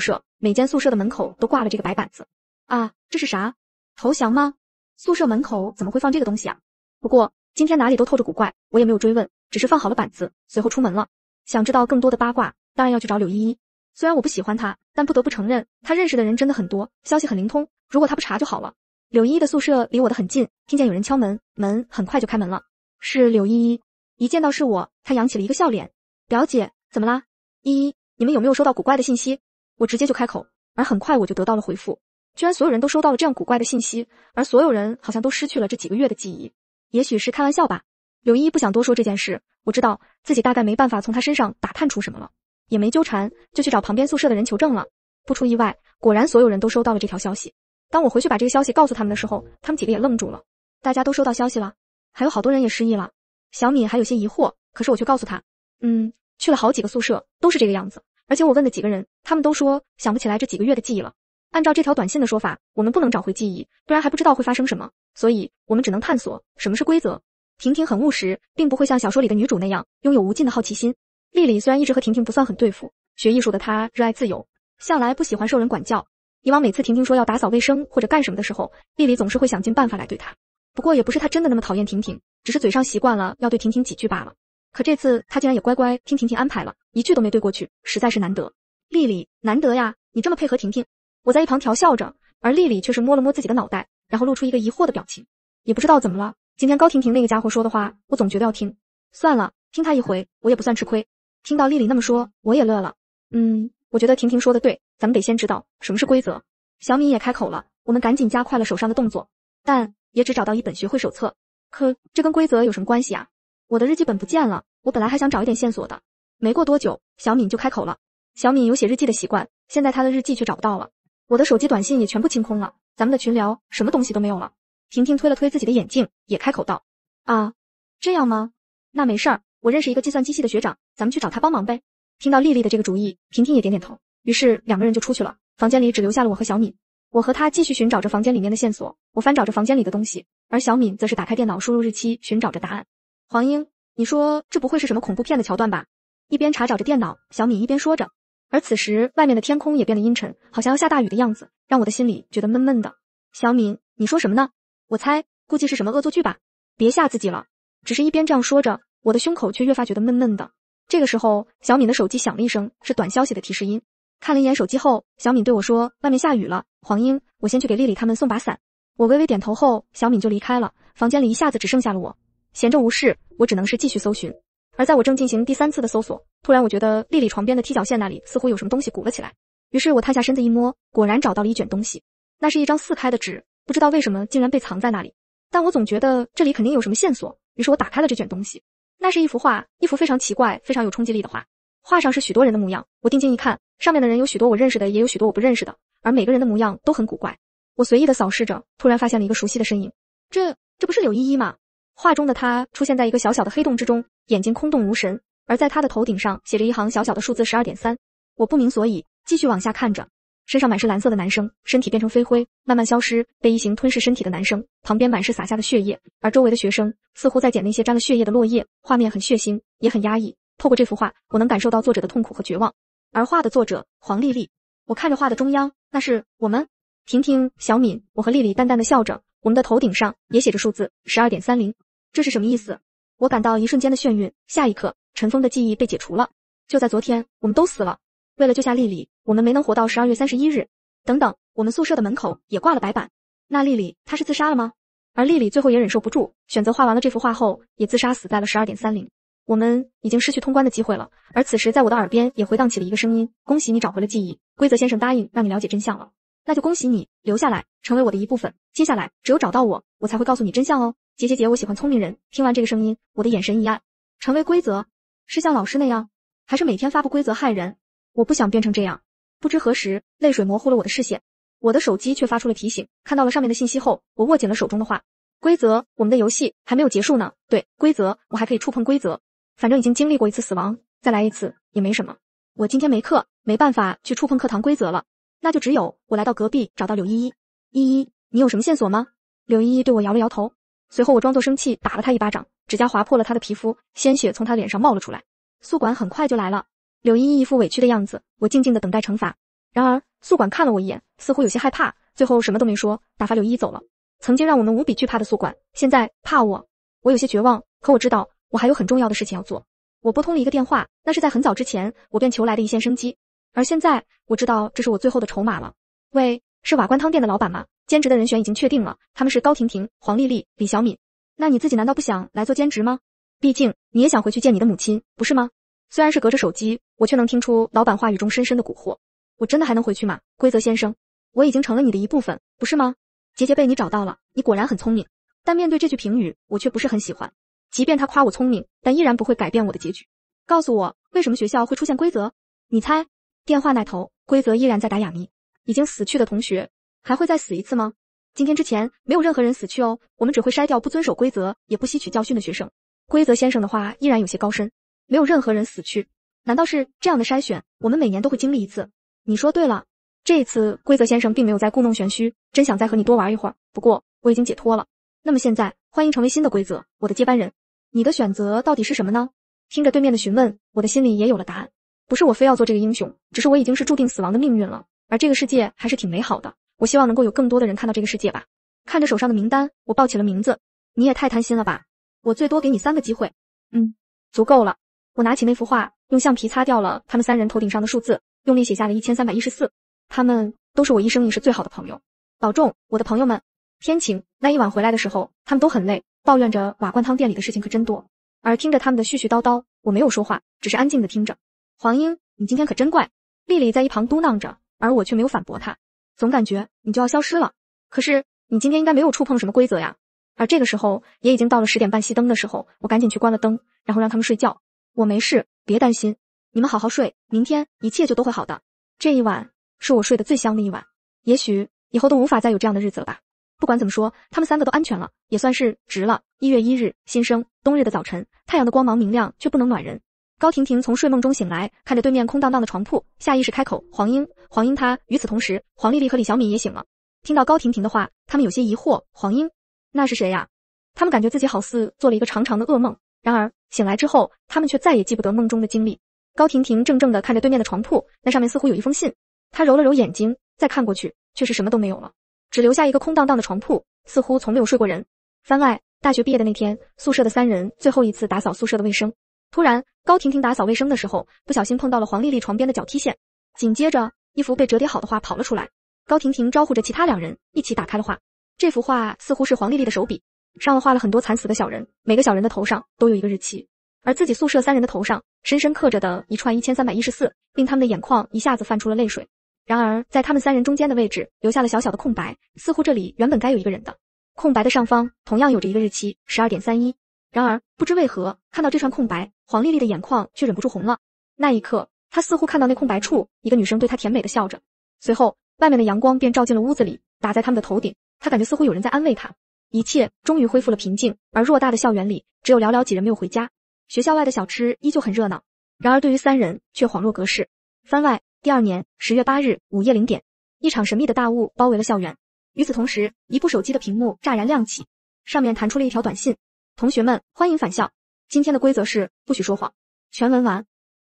舍，每间宿舍的门口都挂了这个白板子。啊，这是啥？投降吗？宿舍门口怎么会放这个东西啊？不过今天哪里都透着古怪，我也没有追问，只是放好了板子，随后出门了。想知道更多的八卦，当然要去找柳依依。虽然我不喜欢她，但不得不承认她认识的人真的很多，消息很灵通。如果她不查就好了。柳依依的宿舍离我的很近，听见有人敲门，门很快就开门了，是柳依依。一见到是我，她扬起了一个笑脸。表姐，怎么啦？依依，你们有没有收到古怪的信息？我直接就开口，而很快我就得到了回复。居然所有人都收到了这样古怪的信息，而所有人好像都失去了这几个月的记忆。也许是开玩笑吧。柳依依不想多说这件事，我知道自己大概没办法从他身上打探出什么了，也没纠缠，就去找旁边宿舍的人求证了。不出意外，果然所有人都收到了这条消息。当我回去把这个消息告诉他们的时候，他们几个也愣住了。大家都收到消息了，还有好多人也失忆了。小敏还有些疑惑，可是我却告诉他：“嗯，去了好几个宿舍，都是这个样子。而且我问的几个人，他们都说想不起来这几个月的记忆了。”按照这条短信的说法，我们不能找回记忆，不然还不知道会发生什么。所以，我们只能探索什么是规则。婷婷很务实，并不会像小说里的女主那样拥有无尽的好奇心。丽丽虽然一直和婷婷不算很对付，学艺术的她热爱自由，向来不喜欢受人管教。以往每次婷婷说要打扫卫生或者干什么的时候，丽丽总是会想尽办法来对她。不过也不是她真的那么讨厌婷婷，只是嘴上习惯了要对婷婷几句罢了。可这次她竟然也乖乖听婷婷安排了，一句都没对过去，实在是难得。丽丽，难得呀，你这么配合婷婷。我在一旁调笑着，而丽丽却是摸了摸自己的脑袋，然后露出一个疑惑的表情。也不知道怎么了，今天高婷婷那个家伙说的话，我总觉得要听。算了，听他一回，我也不算吃亏。听到丽丽那么说，我也乐了。嗯，我觉得婷婷说的对，咱们得先知道什么是规则。小敏也开口了，我们赶紧加快了手上的动作，但也只找到一本学会手册。可这跟规则有什么关系啊？我的日记本不见了，我本来还想找一点线索的。没过多久，小敏就开口了。小敏有写日记的习惯，现在她的日记却找不到了。我的手机短信也全部清空了，咱们的群聊什么东西都没有了。婷婷推了推自己的眼镜，也开口道：“啊，这样吗？那没事儿，我认识一个计算机系的学长，咱们去找他帮忙呗。”听到丽丽的这个主意，婷婷也点点头。于是两个人就出去了，房间里只留下了我和小敏。我和她继续寻找着房间里面的线索，我翻找着房间里的东西，而小敏则是打开电脑输入日期，寻找着答案。黄英，你说这不会是什么恐怖片的桥段吧？一边查找着电脑，小敏一边说着。而此时，外面的天空也变得阴沉，好像要下大雨的样子，让我的心里觉得闷闷的。小敏，你说什么呢？我猜，估计是什么恶作剧吧。别吓自己了。只是一边这样说着，我的胸口却越发觉得闷闷的。这个时候，小敏的手机响了一声，是短消息的提示音。看了一眼手机后，小敏对我说：“外面下雨了，黄英，我先去给丽丽他们送把伞。”我微微点头后，小敏就离开了。房间里一下子只剩下了我，闲着无事，我只能是继续搜寻。而在我正进行第三次的搜索，突然我觉得丽丽床边的踢脚线那里似乎有什么东西鼓了起来。于是我探下身子一摸，果然找到了一卷东西。那是一张四开的纸，不知道为什么竟然被藏在那里。但我总觉得这里肯定有什么线索，于是我打开了这卷东西。那是一幅画，一幅非常奇怪、非常有冲击力的画。画上是许多人的模样。我定睛一看，上面的人有许多我认识的，也有许多我不认识的。而每个人的模样都很古怪。我随意的扫视着，突然发现了一个熟悉的身影。这这不是柳依依吗？画中的他出现在一个小小的黑洞之中，眼睛空洞无神，而在他的头顶上写着一行小小的数字十二点三。我不明所以，继续往下看着，身上满是蓝色的男生，身体变成飞灰，慢慢消失，被异形吞噬。身体的男生旁边满是洒下的血液，而周围的学生似乎在捡那些沾了血液的落叶。画面很血腥，也很压抑。透过这幅画，我能感受到作者的痛苦和绝望。而画的作者黄丽丽，我看着画的中央，那是我们婷婷、小敏，我和丽丽淡淡的笑着，我们的头顶上也写着数字十二点三零。这是什么意思？我感到一瞬间的眩晕，下一刻，陈峰的记忆被解除了。就在昨天，我们都死了。为了救下丽丽，我们没能活到十二月三十一日。等等，我们宿舍的门口也挂了白板。那丽丽她是自杀了吗？而丽丽最后也忍受不住，选择画完了这幅画后，也自杀死在了十二点三零。我们已经失去通关的机会了。而此时，在我的耳边也回荡起了一个声音：恭喜你找回了记忆，规则先生答应让你了解真相了。那就恭喜你留下来，成为我的一部分。接下来，只有找到我，我才会告诉你真相哦。姐姐姐，我喜欢聪明人。听完这个声音，我的眼神一暗。成为规则，是像老师那样，还是每天发布规则害人？我不想变成这样。不知何时，泪水模糊了我的视线。我的手机却发出了提醒，看到了上面的信息后，我握紧了手中的画。规则，我们的游戏还没有结束呢。对，规则，我还可以触碰规则。反正已经经历过一次死亡，再来一次也没什么。我今天没课，没办法去触碰课堂规则了。那就只有我来到隔壁，找到柳依依。依依，你有什么线索吗？柳依依对我摇了摇头，随后我装作生气，打了她一巴掌，指甲划破了她的皮肤，鲜血从她脸上冒了出来。宿管很快就来了，柳依依一副委屈的样子，我静静的等待惩罚。然而，宿管看了我一眼，似乎有些害怕，最后什么都没说，打发柳依依走了。曾经让我们无比惧怕的宿管，现在怕我，我有些绝望。可我知道，我还有很重要的事情要做。我拨通了一个电话，那是在很早之前我便求来的一线生机。而现在我知道这是我最后的筹码了。喂，是瓦罐汤店的老板吗？兼职的人选已经确定了，他们是高婷婷、黄丽丽、李小敏。那你自己难道不想来做兼职吗？毕竟你也想回去见你的母亲，不是吗？虽然是隔着手机，我却能听出老板话语中深深的蛊惑。我真的还能回去吗？规则先生，我已经成了你的一部分，不是吗？杰杰被你找到了，你果然很聪明。但面对这句评语，我却不是很喜欢。即便他夸我聪明，但依然不会改变我的结局。告诉我，为什么学校会出现规则？你猜。电话那头，规则依然在打哑谜。已经死去的同学，还会再死一次吗？今天之前，没有任何人死去哦。我们只会筛掉不遵守规则，也不吸取教训的学生。规则先生的话依然有些高深。没有任何人死去，难道是这样的筛选？我们每年都会经历一次。你说对了，这一次规则先生并没有在故弄玄虚。真想再和你多玩一会儿，不过我已经解脱了。那么现在，欢迎成为新的规则，我的接班人。你的选择到底是什么呢？听着对面的询问，我的心里也有了答案。不是我非要做这个英雄，只是我已经是注定死亡的命运了。而这个世界还是挺美好的，我希望能够有更多的人看到这个世界吧。看着手上的名单，我报起了名字。你也太贪心了吧！我最多给你三个机会。嗯，足够了。我拿起那幅画，用橡皮擦掉了他们三人头顶上的数字，用力写下了一千三百一十四。他们都是我一生一世最好的朋友，保重，我的朋友们。天晴那一晚回来的时候，他们都很累，抱怨着瓦罐汤店里的事情可真多。而听着他们的絮絮叨叨，我没有说话，只是安静的听着。黄英，你今天可真怪！丽丽在一旁嘟囔着，而我却没有反驳她。总感觉你就要消失了。可是你今天应该没有触碰什么规则呀？而这个时候也已经到了十点半熄灯的时候，我赶紧去关了灯，然后让他们睡觉。我没事，别担心，你们好好睡，明天一切就都会好的。这一晚是我睡得最香的一晚，也许以后都无法再有这样的日子了吧。不管怎么说，他们三个都安全了，也算是值了。一月一日，新生冬日的早晨，太阳的光芒明亮却不能暖人。高婷婷从睡梦中醒来，看着对面空荡荡的床铺，下意识开口：“黄英，黄英，他。”与此同时，黄丽丽和李小敏也醒了，听到高婷婷的话，他们有些疑惑：“黄英，那是谁呀？”他们感觉自己好似做了一个长长的噩梦。然而醒来之后，他们却再也记不得梦中的经历。高婷婷怔怔地看着对面的床铺，那上面似乎有一封信。她揉了揉眼睛，再看过去，却是什么都没有了，只留下一个空荡荡的床铺，似乎从没有睡过人。番外：大学毕业的那天，宿舍的三人最后一次打扫宿舍的卫生，突然。高婷婷打扫卫生的时候，不小心碰到了黄丽丽床边的脚踢线，紧接着一幅被折叠好的画跑了出来。高婷婷招呼着其他两人一起打开了画。这幅画似乎是黄丽丽的手笔，上了画了很多惨死的小人，每个小人的头上都有一个日期，而自己宿舍三人的头上深深刻着的一串一千三百一十四，令他们的眼眶一下子泛出了泪水。然而，在他们三人中间的位置留下了小小的空白，似乎这里原本该有一个人的。空白的上方同样有着一个日期：十二点三一。然而不知为何，看到这串空白，黄丽丽的眼眶却忍不住红了。那一刻，她似乎看到那空白处一个女生对她甜美的笑着。随后，外面的阳光便照进了屋子里，打在他们的头顶。她感觉似乎有人在安慰她。一切终于恢复了平静，而偌大的校园里，只有寥寥几人没有回家。学校外的小吃依旧很热闹，然而对于三人却恍若隔世。番外第二年十月八日午夜零点，一场神秘的大雾包围了校园。与此同时，一部手机的屏幕乍然亮起，上面弹出了一条短信。同学们，欢迎返校。今天的规则是不许说谎。全文完。